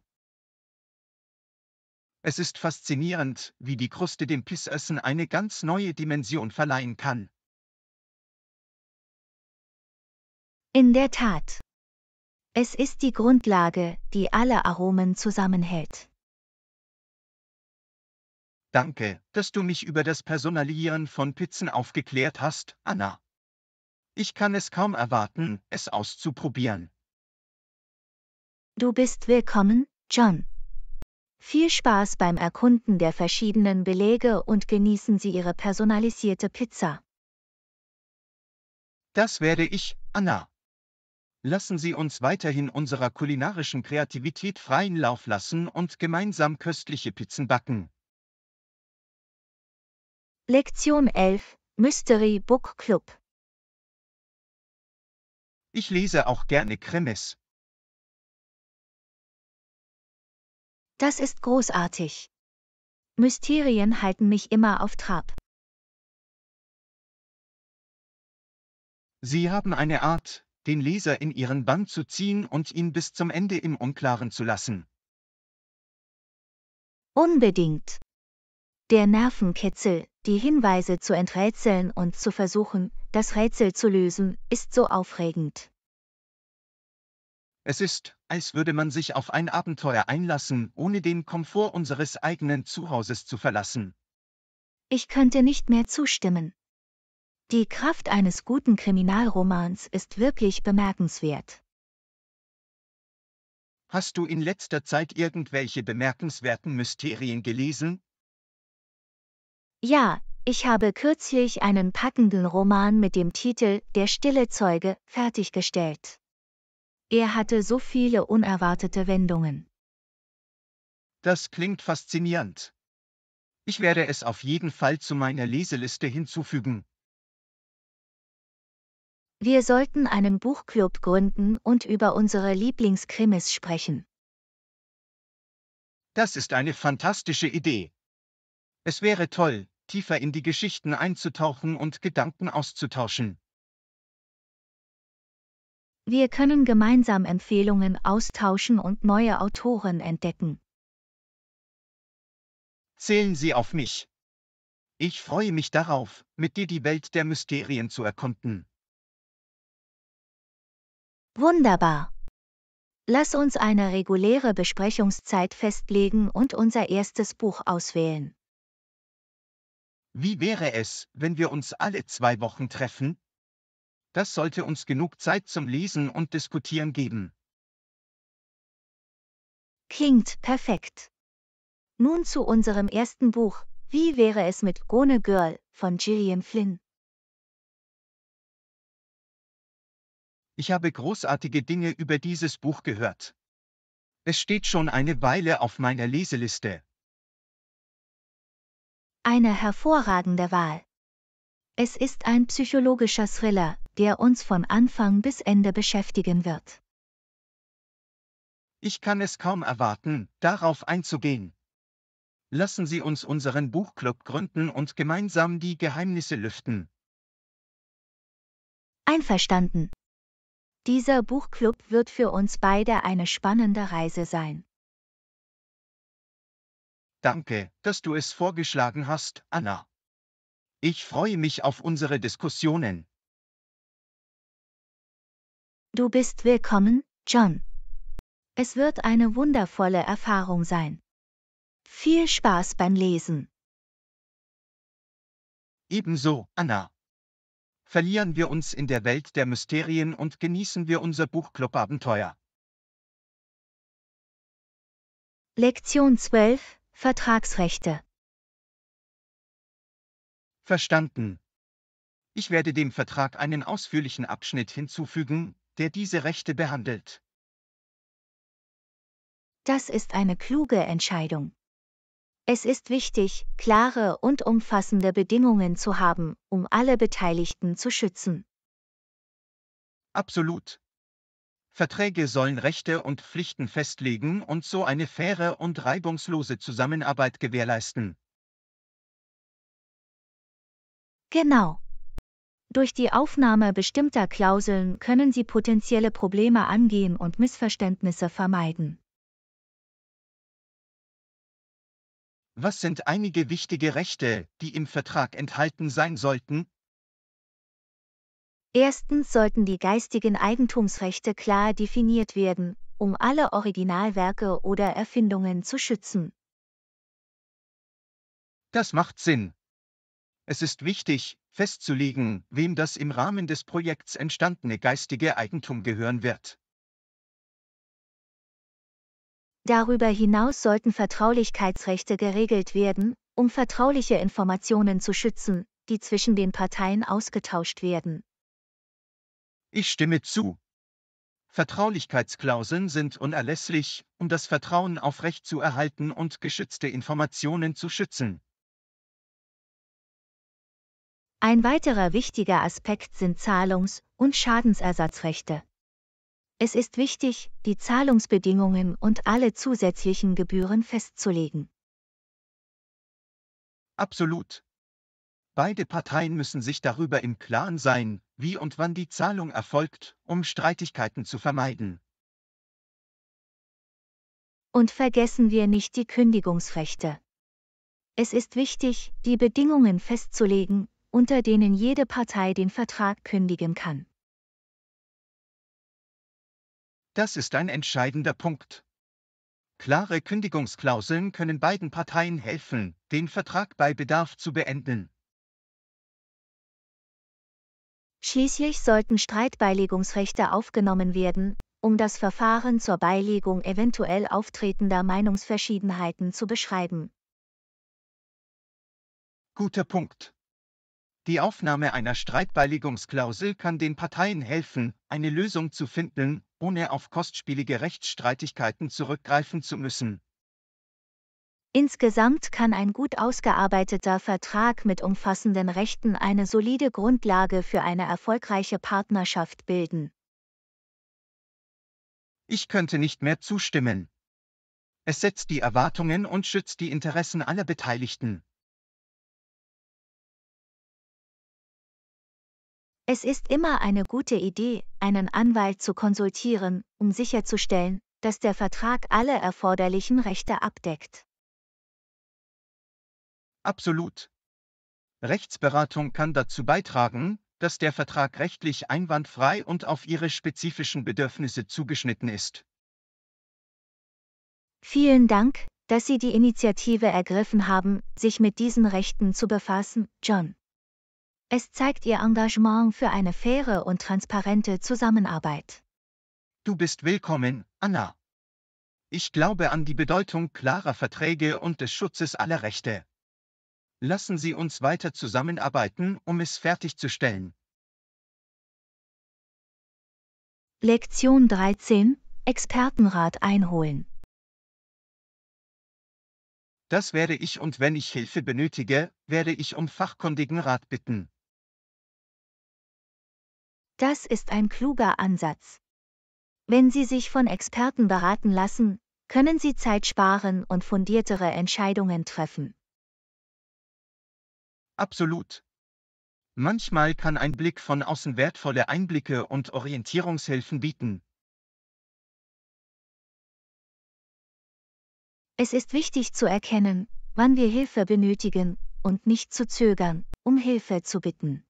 Es ist faszinierend, wie die Kruste dem Pissessen eine ganz neue Dimension verleihen kann. In der Tat. Es ist die Grundlage, die alle Aromen zusammenhält. Danke, dass du mich über das Personalieren von Pizzen aufgeklärt hast, Anna. Ich kann es kaum erwarten, es auszuprobieren. Du bist willkommen, John. Viel Spaß beim Erkunden der verschiedenen Belege und genießen Sie Ihre personalisierte Pizza. Das werde ich, Anna. Lassen Sie uns weiterhin unserer kulinarischen Kreativität freien Lauf lassen und gemeinsam köstliche Pizzen backen. Lektion 11 Mystery Book Club Ich lese auch gerne Krimis. Das ist großartig. Mysterien halten mich immer auf Trab. Sie haben eine Art, den Leser in ihren Bann zu ziehen und ihn bis zum Ende im Unklaren zu lassen. Unbedingt. Der Nervenkitzel, die Hinweise zu enträtseln und zu versuchen, das Rätsel zu lösen, ist so aufregend. Es ist, als würde man sich auf ein Abenteuer einlassen, ohne den Komfort unseres eigenen Zuhauses zu verlassen. Ich könnte nicht mehr zustimmen. Die Kraft eines guten Kriminalromans ist wirklich bemerkenswert. Hast du in letzter Zeit irgendwelche bemerkenswerten Mysterien gelesen? Ja, ich habe kürzlich einen packenden Roman mit dem Titel Der stille Zeuge fertiggestellt. Er hatte so viele unerwartete Wendungen. Das klingt faszinierend. Ich werde es auf jeden Fall zu meiner Leseliste hinzufügen. Wir sollten einen Buchclub gründen und über unsere Lieblingskrimis sprechen. Das ist eine fantastische Idee. Es wäre toll, tiefer in die Geschichten einzutauchen und Gedanken auszutauschen. Wir können gemeinsam Empfehlungen austauschen und neue Autoren entdecken. Zählen Sie auf mich. Ich freue mich darauf, mit dir die Welt der Mysterien zu erkunden. Wunderbar. Lass uns eine reguläre Besprechungszeit festlegen und unser erstes Buch auswählen. Wie wäre es, wenn wir uns alle zwei Wochen treffen? Das sollte uns genug Zeit zum Lesen und Diskutieren geben. Klingt perfekt. Nun zu unserem ersten Buch, Wie wäre es mit Gone Girl von Gillian Flynn. Ich habe großartige Dinge über dieses Buch gehört. Es steht schon eine Weile auf meiner Leseliste, eine hervorragende Wahl. Es ist ein psychologischer Thriller, der uns von Anfang bis Ende beschäftigen wird. Ich kann es kaum erwarten, darauf einzugehen. Lassen Sie uns unseren Buchclub gründen und gemeinsam die Geheimnisse lüften. Einverstanden. Dieser Buchclub wird für uns beide eine spannende Reise sein. Danke, dass du es vorgeschlagen hast, Anna. Ich freue mich auf unsere Diskussionen. Du bist willkommen, John. Es wird eine wundervolle Erfahrung sein. Viel Spaß beim Lesen. Ebenso, Anna. Verlieren wir uns in der Welt der Mysterien und genießen wir unser Buchclub-Abenteuer. Lektion 12 Vertragsrechte. Verstanden. Ich werde dem Vertrag einen ausführlichen Abschnitt hinzufügen, der diese Rechte behandelt. Das ist eine kluge Entscheidung. Es ist wichtig, klare und umfassende Bedingungen zu haben, um alle Beteiligten zu schützen. Absolut. Verträge sollen Rechte und Pflichten festlegen und so eine faire und reibungslose Zusammenarbeit gewährleisten. Genau. Durch die Aufnahme bestimmter Klauseln können Sie potenzielle Probleme angehen und Missverständnisse vermeiden. Was sind einige wichtige Rechte, die im Vertrag enthalten sein sollten? Erstens sollten die geistigen Eigentumsrechte klar definiert werden, um alle Originalwerke oder Erfindungen zu schützen. Das macht Sinn. Es ist wichtig, festzulegen, wem das im Rahmen des Projekts entstandene geistige Eigentum gehören wird. Darüber hinaus sollten Vertraulichkeitsrechte geregelt werden, um vertrauliche Informationen zu schützen, die zwischen den Parteien ausgetauscht werden. Ich stimme zu. Vertraulichkeitsklauseln sind unerlässlich, um das Vertrauen aufrechtzuerhalten und geschützte Informationen zu schützen. Ein weiterer wichtiger Aspekt sind Zahlungs- und Schadensersatzrechte. Es ist wichtig, die Zahlungsbedingungen und alle zusätzlichen Gebühren festzulegen. Absolut. Beide Parteien müssen sich darüber im Klaren sein, wie und wann die Zahlung erfolgt, um Streitigkeiten zu vermeiden. Und vergessen wir nicht die Kündigungsrechte. Es ist wichtig, die Bedingungen festzulegen, unter denen jede Partei den Vertrag kündigen kann. Das ist ein entscheidender Punkt. Klare Kündigungsklauseln können beiden Parteien helfen, den Vertrag bei Bedarf zu beenden. Schließlich sollten Streitbeilegungsrechte aufgenommen werden, um das Verfahren zur Beilegung eventuell auftretender Meinungsverschiedenheiten zu beschreiben. Guter Punkt. Die Aufnahme einer Streitbeilegungsklausel kann den Parteien helfen, eine Lösung zu finden, ohne auf kostspielige Rechtsstreitigkeiten zurückgreifen zu müssen, Insgesamt kann ein gut ausgearbeiteter Vertrag mit umfassenden Rechten eine solide Grundlage für eine erfolgreiche Partnerschaft bilden. Ich könnte nicht mehr zustimmen. Es setzt die Erwartungen und schützt die Interessen aller Beteiligten. Es ist immer eine gute Idee, einen Anwalt zu konsultieren, um sicherzustellen, dass der Vertrag alle erforderlichen Rechte abdeckt. Absolut. Rechtsberatung kann dazu beitragen, dass der Vertrag rechtlich einwandfrei und auf Ihre spezifischen Bedürfnisse zugeschnitten ist. Vielen Dank, dass Sie die Initiative ergriffen haben, sich mit diesen Rechten zu befassen, John. Es zeigt Ihr Engagement für eine faire und transparente Zusammenarbeit. Du bist willkommen, Anna. Ich glaube an die Bedeutung klarer Verträge und des Schutzes aller Rechte. Lassen Sie uns weiter zusammenarbeiten, um es fertigzustellen. Lektion 13 Expertenrat einholen. Das werde ich und wenn ich Hilfe benötige, werde ich um fachkundigen Rat bitten. Das ist ein kluger Ansatz. Wenn Sie sich von Experten beraten lassen, können Sie Zeit sparen und fundiertere Entscheidungen treffen. Absolut. Manchmal kann ein Blick von außen wertvolle Einblicke und Orientierungshilfen bieten. Es ist wichtig zu erkennen, wann wir Hilfe benötigen, und nicht zu zögern, um Hilfe zu bitten.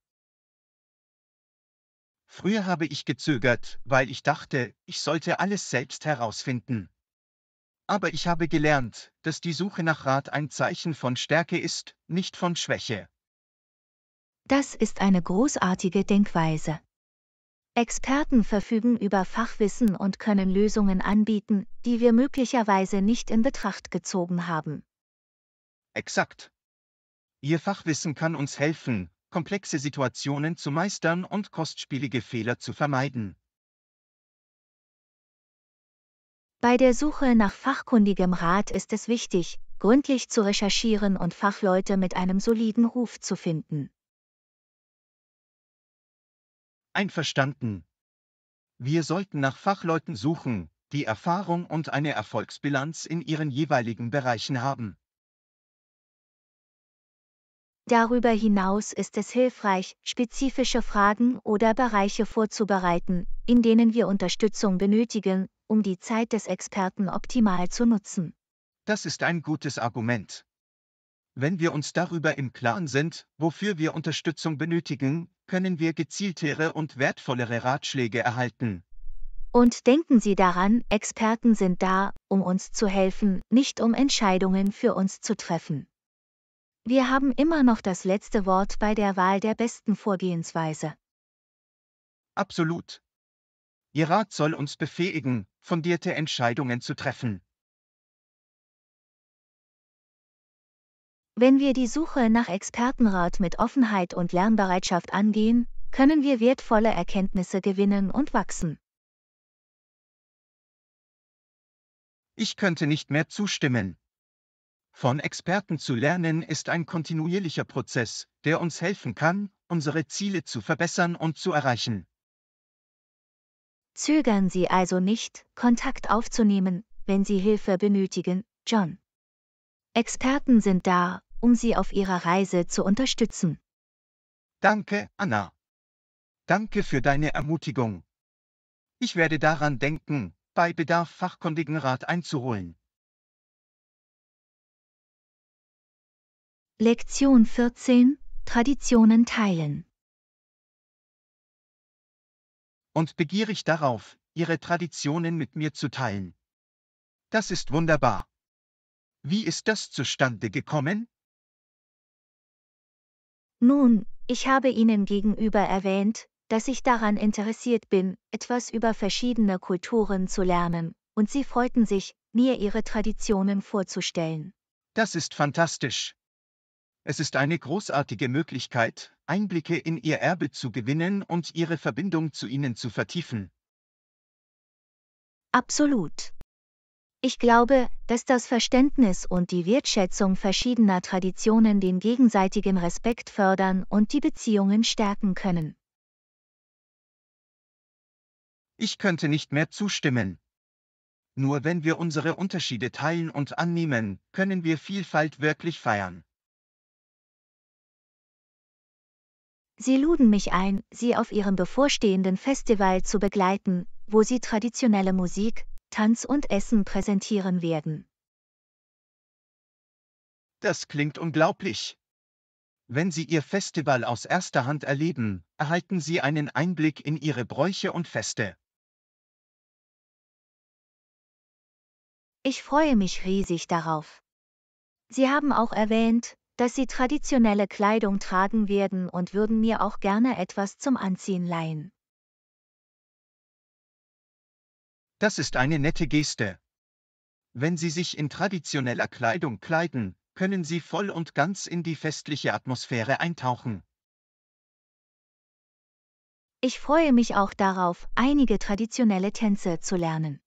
Früher habe ich gezögert, weil ich dachte, ich sollte alles selbst herausfinden. Aber ich habe gelernt, dass die Suche nach Rat ein Zeichen von Stärke ist, nicht von Schwäche. Das ist eine großartige Denkweise. Experten verfügen über Fachwissen und können Lösungen anbieten, die wir möglicherweise nicht in Betracht gezogen haben. Exakt. Ihr Fachwissen kann uns helfen, komplexe Situationen zu meistern und kostspielige Fehler zu vermeiden. Bei der Suche nach fachkundigem Rat ist es wichtig, gründlich zu recherchieren und Fachleute mit einem soliden Ruf zu finden. Einverstanden. Wir sollten nach Fachleuten suchen, die Erfahrung und eine Erfolgsbilanz in ihren jeweiligen Bereichen haben. Darüber hinaus ist es hilfreich, spezifische Fragen oder Bereiche vorzubereiten, in denen wir Unterstützung benötigen, um die Zeit des Experten optimal zu nutzen. Das ist ein gutes Argument. Wenn wir uns darüber im Klaren sind, wofür wir Unterstützung benötigen, können wir gezieltere und wertvollere Ratschläge erhalten. Und denken Sie daran, Experten sind da, um uns zu helfen, nicht um Entscheidungen für uns zu treffen. Wir haben immer noch das letzte Wort bei der Wahl der besten Vorgehensweise. Absolut, Ihr Rat soll uns befähigen, fundierte Entscheidungen zu treffen. Wenn wir die Suche nach Expertenrat mit Offenheit und Lernbereitschaft angehen, können wir wertvolle Erkenntnisse gewinnen und wachsen. Ich könnte nicht mehr zustimmen. Von Experten zu lernen ist ein kontinuierlicher Prozess, der uns helfen kann, unsere Ziele zu verbessern und zu erreichen. Zögern Sie also nicht, Kontakt aufzunehmen, wenn Sie Hilfe benötigen, John. Experten sind da, um Sie auf Ihrer Reise zu unterstützen. Danke, Anna. Danke für deine Ermutigung. Ich werde daran denken, bei Bedarf fachkundigen Rat einzuholen. Lektion 14 Traditionen teilen und begierig darauf, ihre Traditionen mit mir zu teilen. Das ist wunderbar. Wie ist das zustande gekommen? Nun, ich habe Ihnen gegenüber erwähnt, dass ich daran interessiert bin, etwas über verschiedene Kulturen zu lernen, und Sie freuten sich, mir Ihre Traditionen vorzustellen. Das ist fantastisch. Es ist eine großartige Möglichkeit, Einblicke in ihr Erbe zu gewinnen und ihre Verbindung zu ihnen zu vertiefen. Absolut. Ich glaube, dass das Verständnis und die Wertschätzung verschiedener Traditionen den gegenseitigen Respekt fördern und die Beziehungen stärken können. Ich könnte nicht mehr zustimmen. Nur wenn wir unsere Unterschiede teilen und annehmen, können wir Vielfalt wirklich feiern. Sie luden mich ein, sie auf ihrem bevorstehenden Festival zu begleiten, wo sie traditionelle Musik, Tanz und Essen präsentieren werden. Das klingt unglaublich. Wenn Sie Ihr Festival aus erster Hand erleben, erhalten Sie einen Einblick in Ihre Bräuche und Feste. Ich freue mich riesig darauf. Sie haben auch erwähnt, dass sie traditionelle Kleidung tragen werden und würden mir auch gerne etwas zum Anziehen leihen. Das ist eine nette Geste. Wenn Sie sich in traditioneller Kleidung kleiden, können Sie voll und ganz in die festliche Atmosphäre eintauchen. Ich freue mich auch darauf, einige traditionelle Tänze zu lernen.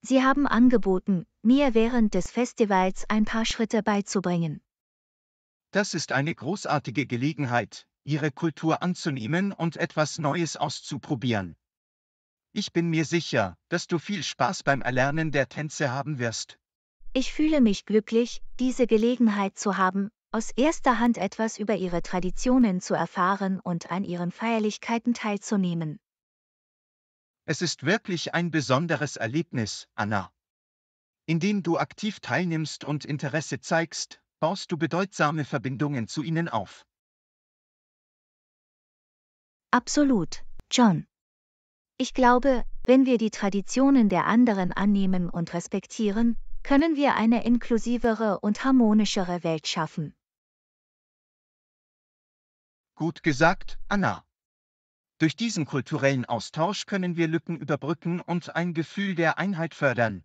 Sie haben angeboten, mir während des Festivals ein paar Schritte beizubringen. Das ist eine großartige Gelegenheit, ihre Kultur anzunehmen und etwas Neues auszuprobieren. Ich bin mir sicher, dass du viel Spaß beim Erlernen der Tänze haben wirst. Ich fühle mich glücklich, diese Gelegenheit zu haben, aus erster Hand etwas über ihre Traditionen zu erfahren und an ihren Feierlichkeiten teilzunehmen. Es ist wirklich ein besonderes Erlebnis, Anna. Indem du aktiv teilnimmst und Interesse zeigst, baust du bedeutsame Verbindungen zu ihnen auf. Absolut, John. Ich glaube, wenn wir die Traditionen der anderen annehmen und respektieren, können wir eine inklusivere und harmonischere Welt schaffen. Gut gesagt, Anna. Durch diesen kulturellen Austausch können wir Lücken überbrücken und ein Gefühl der Einheit fördern,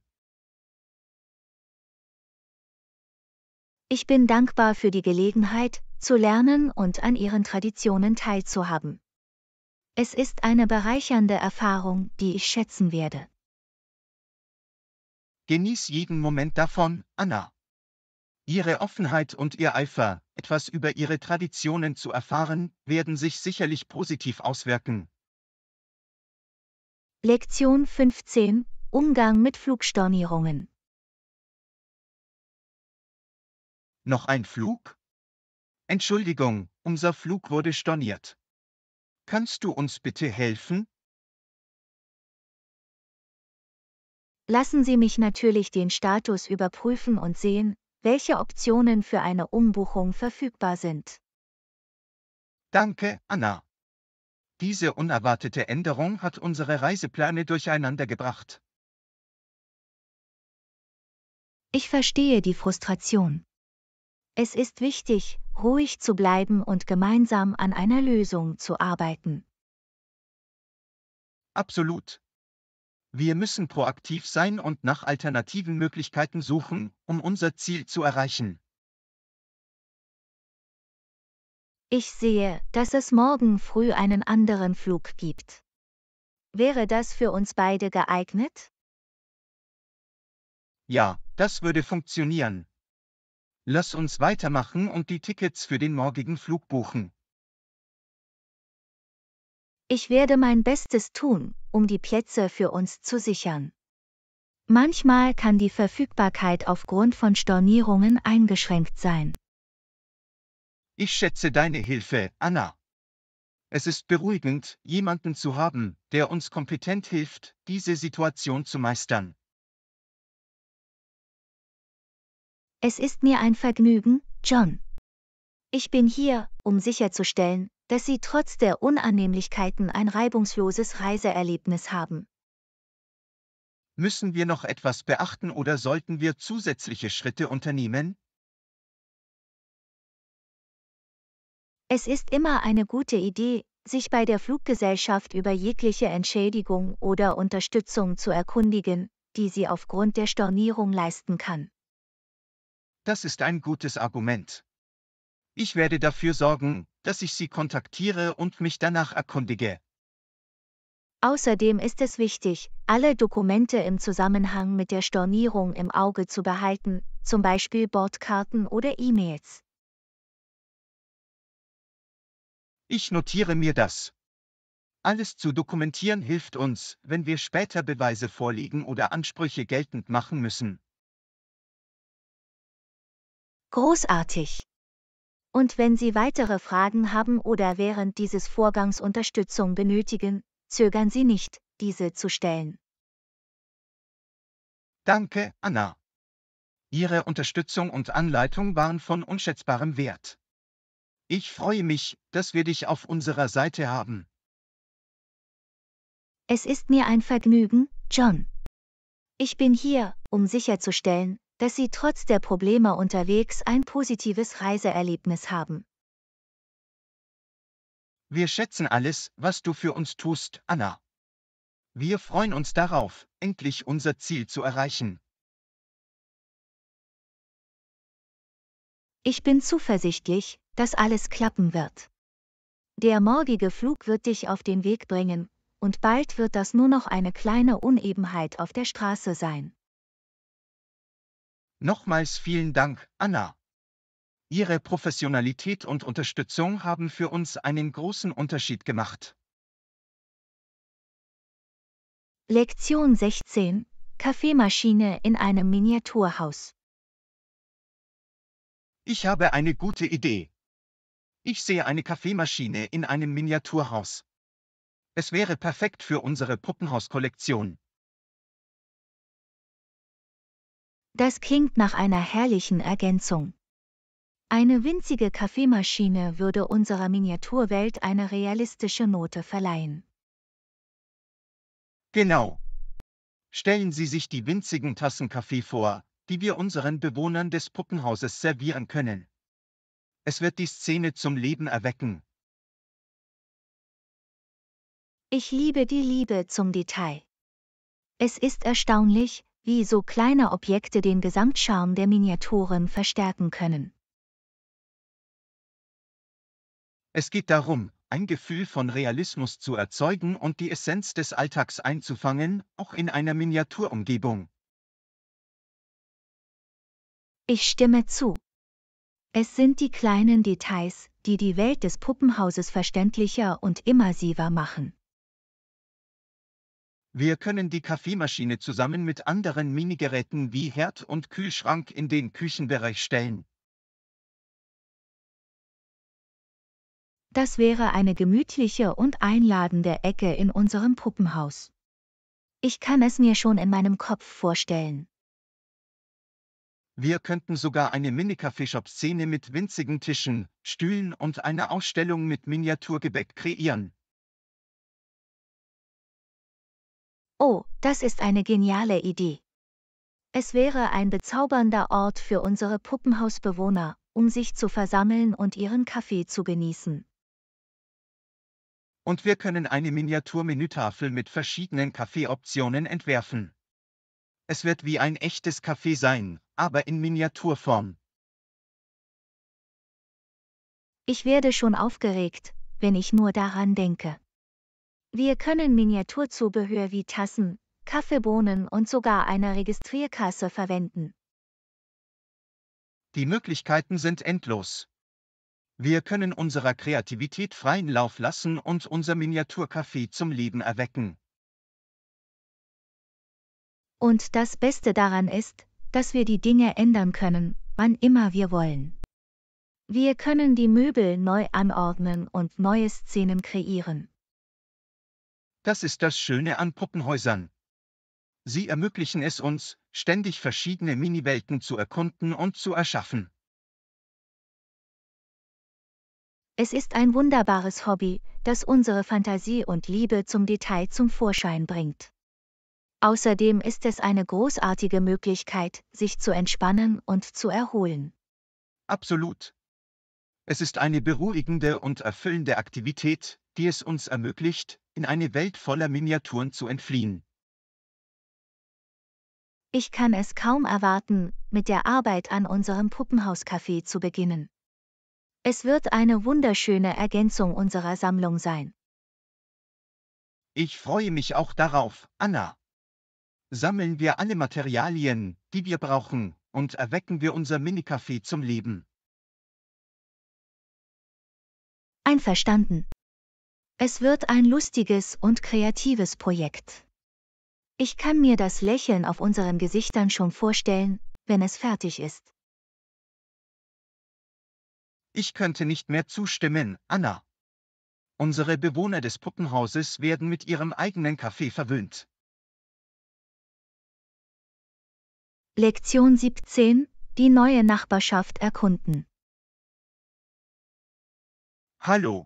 Ich bin dankbar für die Gelegenheit, zu lernen und an ihren Traditionen teilzuhaben. Es ist eine bereichernde Erfahrung, die ich schätzen werde. Genieß jeden Moment davon, Anna. Ihre Offenheit und ihr Eifer, etwas über ihre Traditionen zu erfahren, werden sich sicherlich positiv auswirken. Lektion 15 Umgang mit Flugstornierungen Noch ein Flug? Entschuldigung, unser Flug wurde storniert. Kannst du uns bitte helfen? Lassen Sie mich natürlich den Status überprüfen und sehen, welche Optionen für eine Umbuchung verfügbar sind. Danke, Anna. Diese unerwartete Änderung hat unsere Reisepläne durcheinander gebracht. Ich verstehe die Frustration. Es ist wichtig, ruhig zu bleiben und gemeinsam an einer Lösung zu arbeiten. Absolut. Wir müssen proaktiv sein und nach alternativen Möglichkeiten suchen, um unser Ziel zu erreichen. Ich sehe, dass es morgen früh einen anderen Flug gibt. Wäre das für uns beide geeignet? Ja, das würde funktionieren. Lass uns weitermachen und die Tickets für den morgigen Flug buchen. Ich werde mein Bestes tun, um die Plätze für uns zu sichern. Manchmal kann die Verfügbarkeit aufgrund von Stornierungen eingeschränkt sein. Ich schätze deine Hilfe, Anna. Es ist beruhigend, jemanden zu haben, der uns kompetent hilft, diese Situation zu meistern. Es ist mir ein Vergnügen, John. Ich bin hier, um sicherzustellen, dass Sie trotz der Unannehmlichkeiten ein reibungsloses Reiseerlebnis haben. Müssen wir noch etwas beachten oder sollten wir zusätzliche Schritte unternehmen? Es ist immer eine gute Idee, sich bei der Fluggesellschaft über jegliche Entschädigung oder Unterstützung zu erkundigen, die sie aufgrund der Stornierung leisten kann. Das ist ein gutes Argument. Ich werde dafür sorgen, dass ich Sie kontaktiere und mich danach erkundige. Außerdem ist es wichtig, alle Dokumente im Zusammenhang mit der Stornierung im Auge zu behalten, zum Beispiel Bordkarten oder E-Mails. Ich notiere mir das. Alles zu dokumentieren hilft uns, wenn wir später Beweise vorlegen oder Ansprüche geltend machen müssen. Großartig! Und wenn Sie weitere Fragen haben oder während dieses Vorgangs Unterstützung benötigen, zögern Sie nicht, diese zu stellen. Danke, Anna. Ihre Unterstützung und Anleitung waren von unschätzbarem Wert. Ich freue mich, dass wir dich auf unserer Seite haben. Es ist mir ein Vergnügen, John. Ich bin hier, um sicherzustellen, dass Sie trotz der Probleme unterwegs ein positives Reiseerlebnis haben. Wir schätzen alles, was du für uns tust, Anna. Wir freuen uns darauf, endlich unser Ziel zu erreichen. Ich bin zuversichtlich, dass alles klappen wird. Der morgige Flug wird dich auf den Weg bringen, und bald wird das nur noch eine kleine Unebenheit auf der Straße sein. Nochmals vielen Dank, Anna. Ihre Professionalität und Unterstützung haben für uns einen großen Unterschied gemacht. Lektion 16 Kaffeemaschine in einem Miniaturhaus Ich habe eine gute Idee. Ich sehe eine Kaffeemaschine in einem Miniaturhaus. Es wäre perfekt für unsere Puppenhauskollektion. Das klingt nach einer herrlichen Ergänzung. Eine winzige Kaffeemaschine würde unserer Miniaturwelt eine realistische Note verleihen. Genau. Stellen Sie sich die winzigen Tassen Kaffee vor, die wir unseren Bewohnern des Puppenhauses servieren können. Es wird die Szene zum Leben erwecken. Ich liebe die Liebe zum Detail. Es ist erstaunlich, wie so kleine Objekte den Gesamtscharme der Miniaturen verstärken können. Es geht darum, ein Gefühl von Realismus zu erzeugen und die Essenz des Alltags einzufangen, auch in einer Miniaturumgebung. Ich stimme zu. Es sind die kleinen Details, die die Welt des Puppenhauses verständlicher und immersiver machen. Wir können die Kaffeemaschine zusammen mit anderen Minigeräten wie Herd und Kühlschrank in den Küchenbereich stellen. Das wäre eine gemütliche und einladende Ecke in unserem Puppenhaus. Ich kann es mir schon in meinem Kopf vorstellen. Wir könnten sogar eine Mini-Kaffeeshop-Szene mit winzigen Tischen, Stühlen und einer Ausstellung mit Miniaturgebäck kreieren. Oh, das ist eine geniale Idee. Es wäre ein bezaubernder Ort für unsere Puppenhausbewohner, um sich zu versammeln und ihren Kaffee zu genießen. Und wir können eine Miniaturmenütafel mit verschiedenen Kaffeeoptionen entwerfen. Es wird wie ein echtes Kaffee sein, aber in Miniaturform. Ich werde schon aufgeregt, wenn ich nur daran denke. Wir können Miniaturzubehör wie Tassen, Kaffeebohnen und sogar eine Registrierkasse verwenden. Die Möglichkeiten sind endlos. Wir können unserer Kreativität freien Lauf lassen und unser Miniaturcafé zum Leben erwecken. Und das Beste daran ist, dass wir die Dinge ändern können, wann immer wir wollen. Wir können die Möbel neu anordnen und neue Szenen kreieren. Das ist das Schöne an Puppenhäusern. Sie ermöglichen es uns, ständig verschiedene Miniwelten zu erkunden und zu erschaffen. Es ist ein wunderbares Hobby, das unsere Fantasie und Liebe zum Detail zum Vorschein bringt. Außerdem ist es eine großartige Möglichkeit, sich zu entspannen und zu erholen. Absolut, es ist eine beruhigende und erfüllende Aktivität, die es uns ermöglicht, in eine Welt voller Miniaturen zu entfliehen. Ich kann es kaum erwarten, mit der Arbeit an unserem Puppenhauscafé zu beginnen. Es wird eine wunderschöne Ergänzung unserer Sammlung sein. Ich freue mich auch darauf, Anna. Sammeln wir alle Materialien, die wir brauchen, und erwecken wir unser Minicafé zum Leben. Einverstanden. Es wird ein lustiges und kreatives Projekt. Ich kann mir das Lächeln auf unseren Gesichtern schon vorstellen, wenn es fertig ist. Ich könnte nicht mehr zustimmen, Anna. Unsere Bewohner des Puppenhauses werden mit ihrem eigenen Kaffee verwöhnt. Lektion 17 Die neue Nachbarschaft erkunden. Hallo.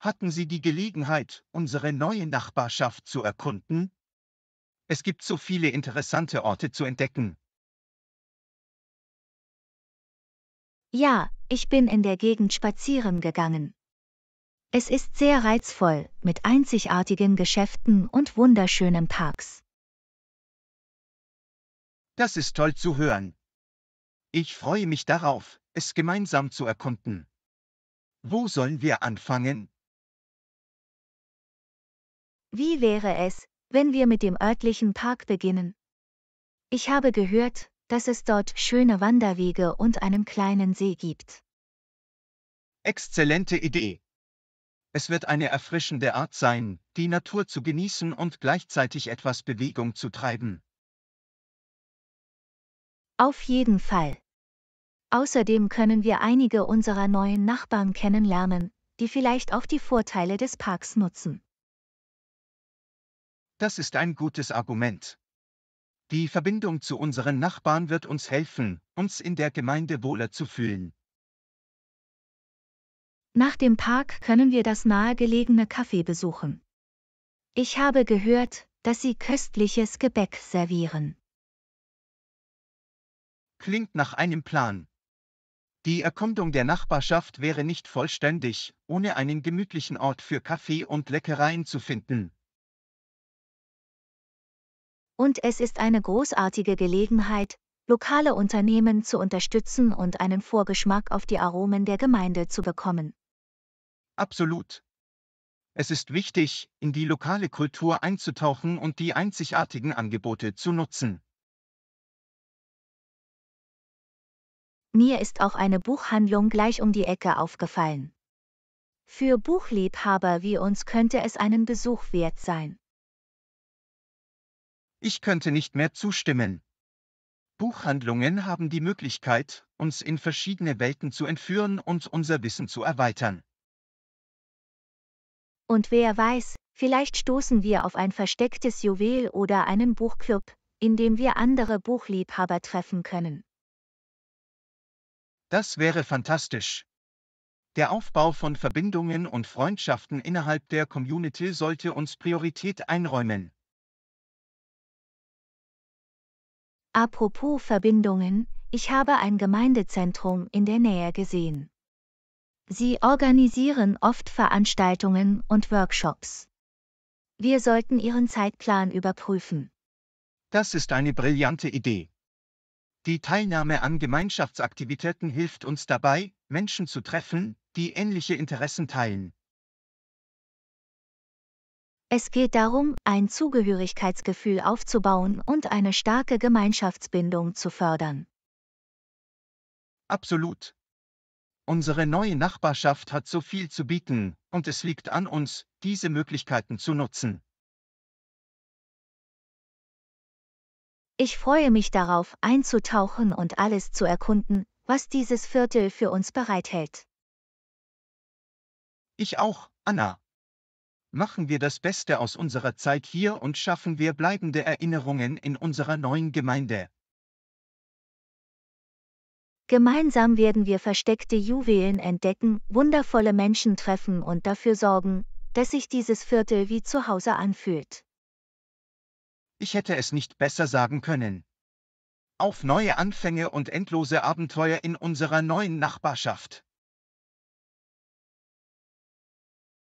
Hatten Sie die Gelegenheit, unsere neue Nachbarschaft zu erkunden? Es gibt so viele interessante Orte zu entdecken. Ja, ich bin in der Gegend spazieren gegangen. Es ist sehr reizvoll, mit einzigartigen Geschäften und wunderschönen Parks. Das ist toll zu hören. Ich freue mich darauf, es gemeinsam zu erkunden. Wo sollen wir anfangen? Wie wäre es, wenn wir mit dem örtlichen Park beginnen? Ich habe gehört, dass es dort schöne Wanderwege und einen kleinen See gibt. Exzellente Idee. Es wird eine erfrischende Art sein, die Natur zu genießen und gleichzeitig etwas Bewegung zu treiben. Auf jeden Fall. Außerdem können wir einige unserer neuen Nachbarn kennenlernen, die vielleicht auch die Vorteile des Parks nutzen. Das ist ein gutes Argument. Die Verbindung zu unseren Nachbarn wird uns helfen, uns in der Gemeinde wohler zu fühlen. Nach dem Park können wir das nahegelegene Café besuchen. Ich habe gehört, dass sie köstliches Gebäck servieren. Klingt nach einem Plan. Die Erkundung der Nachbarschaft wäre nicht vollständig, ohne einen gemütlichen Ort für Kaffee und Leckereien zu finden. Und es ist eine großartige Gelegenheit, lokale Unternehmen zu unterstützen und einen Vorgeschmack auf die Aromen der Gemeinde zu bekommen. Absolut. Es ist wichtig, in die lokale Kultur einzutauchen und die einzigartigen Angebote zu nutzen. Mir ist auch eine Buchhandlung gleich um die Ecke aufgefallen. Für Buchliebhaber wie uns könnte es einen Besuch wert sein. Ich könnte nicht mehr zustimmen. Buchhandlungen haben die Möglichkeit, uns in verschiedene Welten zu entführen und unser Wissen zu erweitern. Und wer weiß, vielleicht stoßen wir auf ein verstecktes Juwel oder einen Buchclub, in dem wir andere Buchliebhaber treffen können. Das wäre fantastisch. Der Aufbau von Verbindungen und Freundschaften innerhalb der Community sollte uns Priorität einräumen. Apropos Verbindungen, ich habe ein Gemeindezentrum in der Nähe gesehen. Sie organisieren oft Veranstaltungen und Workshops. Wir sollten Ihren Zeitplan überprüfen. Das ist eine brillante Idee. Die Teilnahme an Gemeinschaftsaktivitäten hilft uns dabei, Menschen zu treffen, die ähnliche Interessen teilen. Es geht darum, ein Zugehörigkeitsgefühl aufzubauen und eine starke Gemeinschaftsbindung zu fördern. Absolut. Unsere neue Nachbarschaft hat so viel zu bieten, und es liegt an uns, diese Möglichkeiten zu nutzen. Ich freue mich darauf, einzutauchen und alles zu erkunden, was dieses Viertel für uns bereithält. Ich auch, Anna. Machen wir das Beste aus unserer Zeit hier und schaffen wir bleibende Erinnerungen in unserer neuen Gemeinde. Gemeinsam werden wir versteckte Juwelen entdecken, wundervolle Menschen treffen und dafür sorgen, dass sich dieses Viertel wie zu Hause anfühlt. Ich hätte es nicht besser sagen können. Auf neue Anfänge und endlose Abenteuer in unserer neuen Nachbarschaft.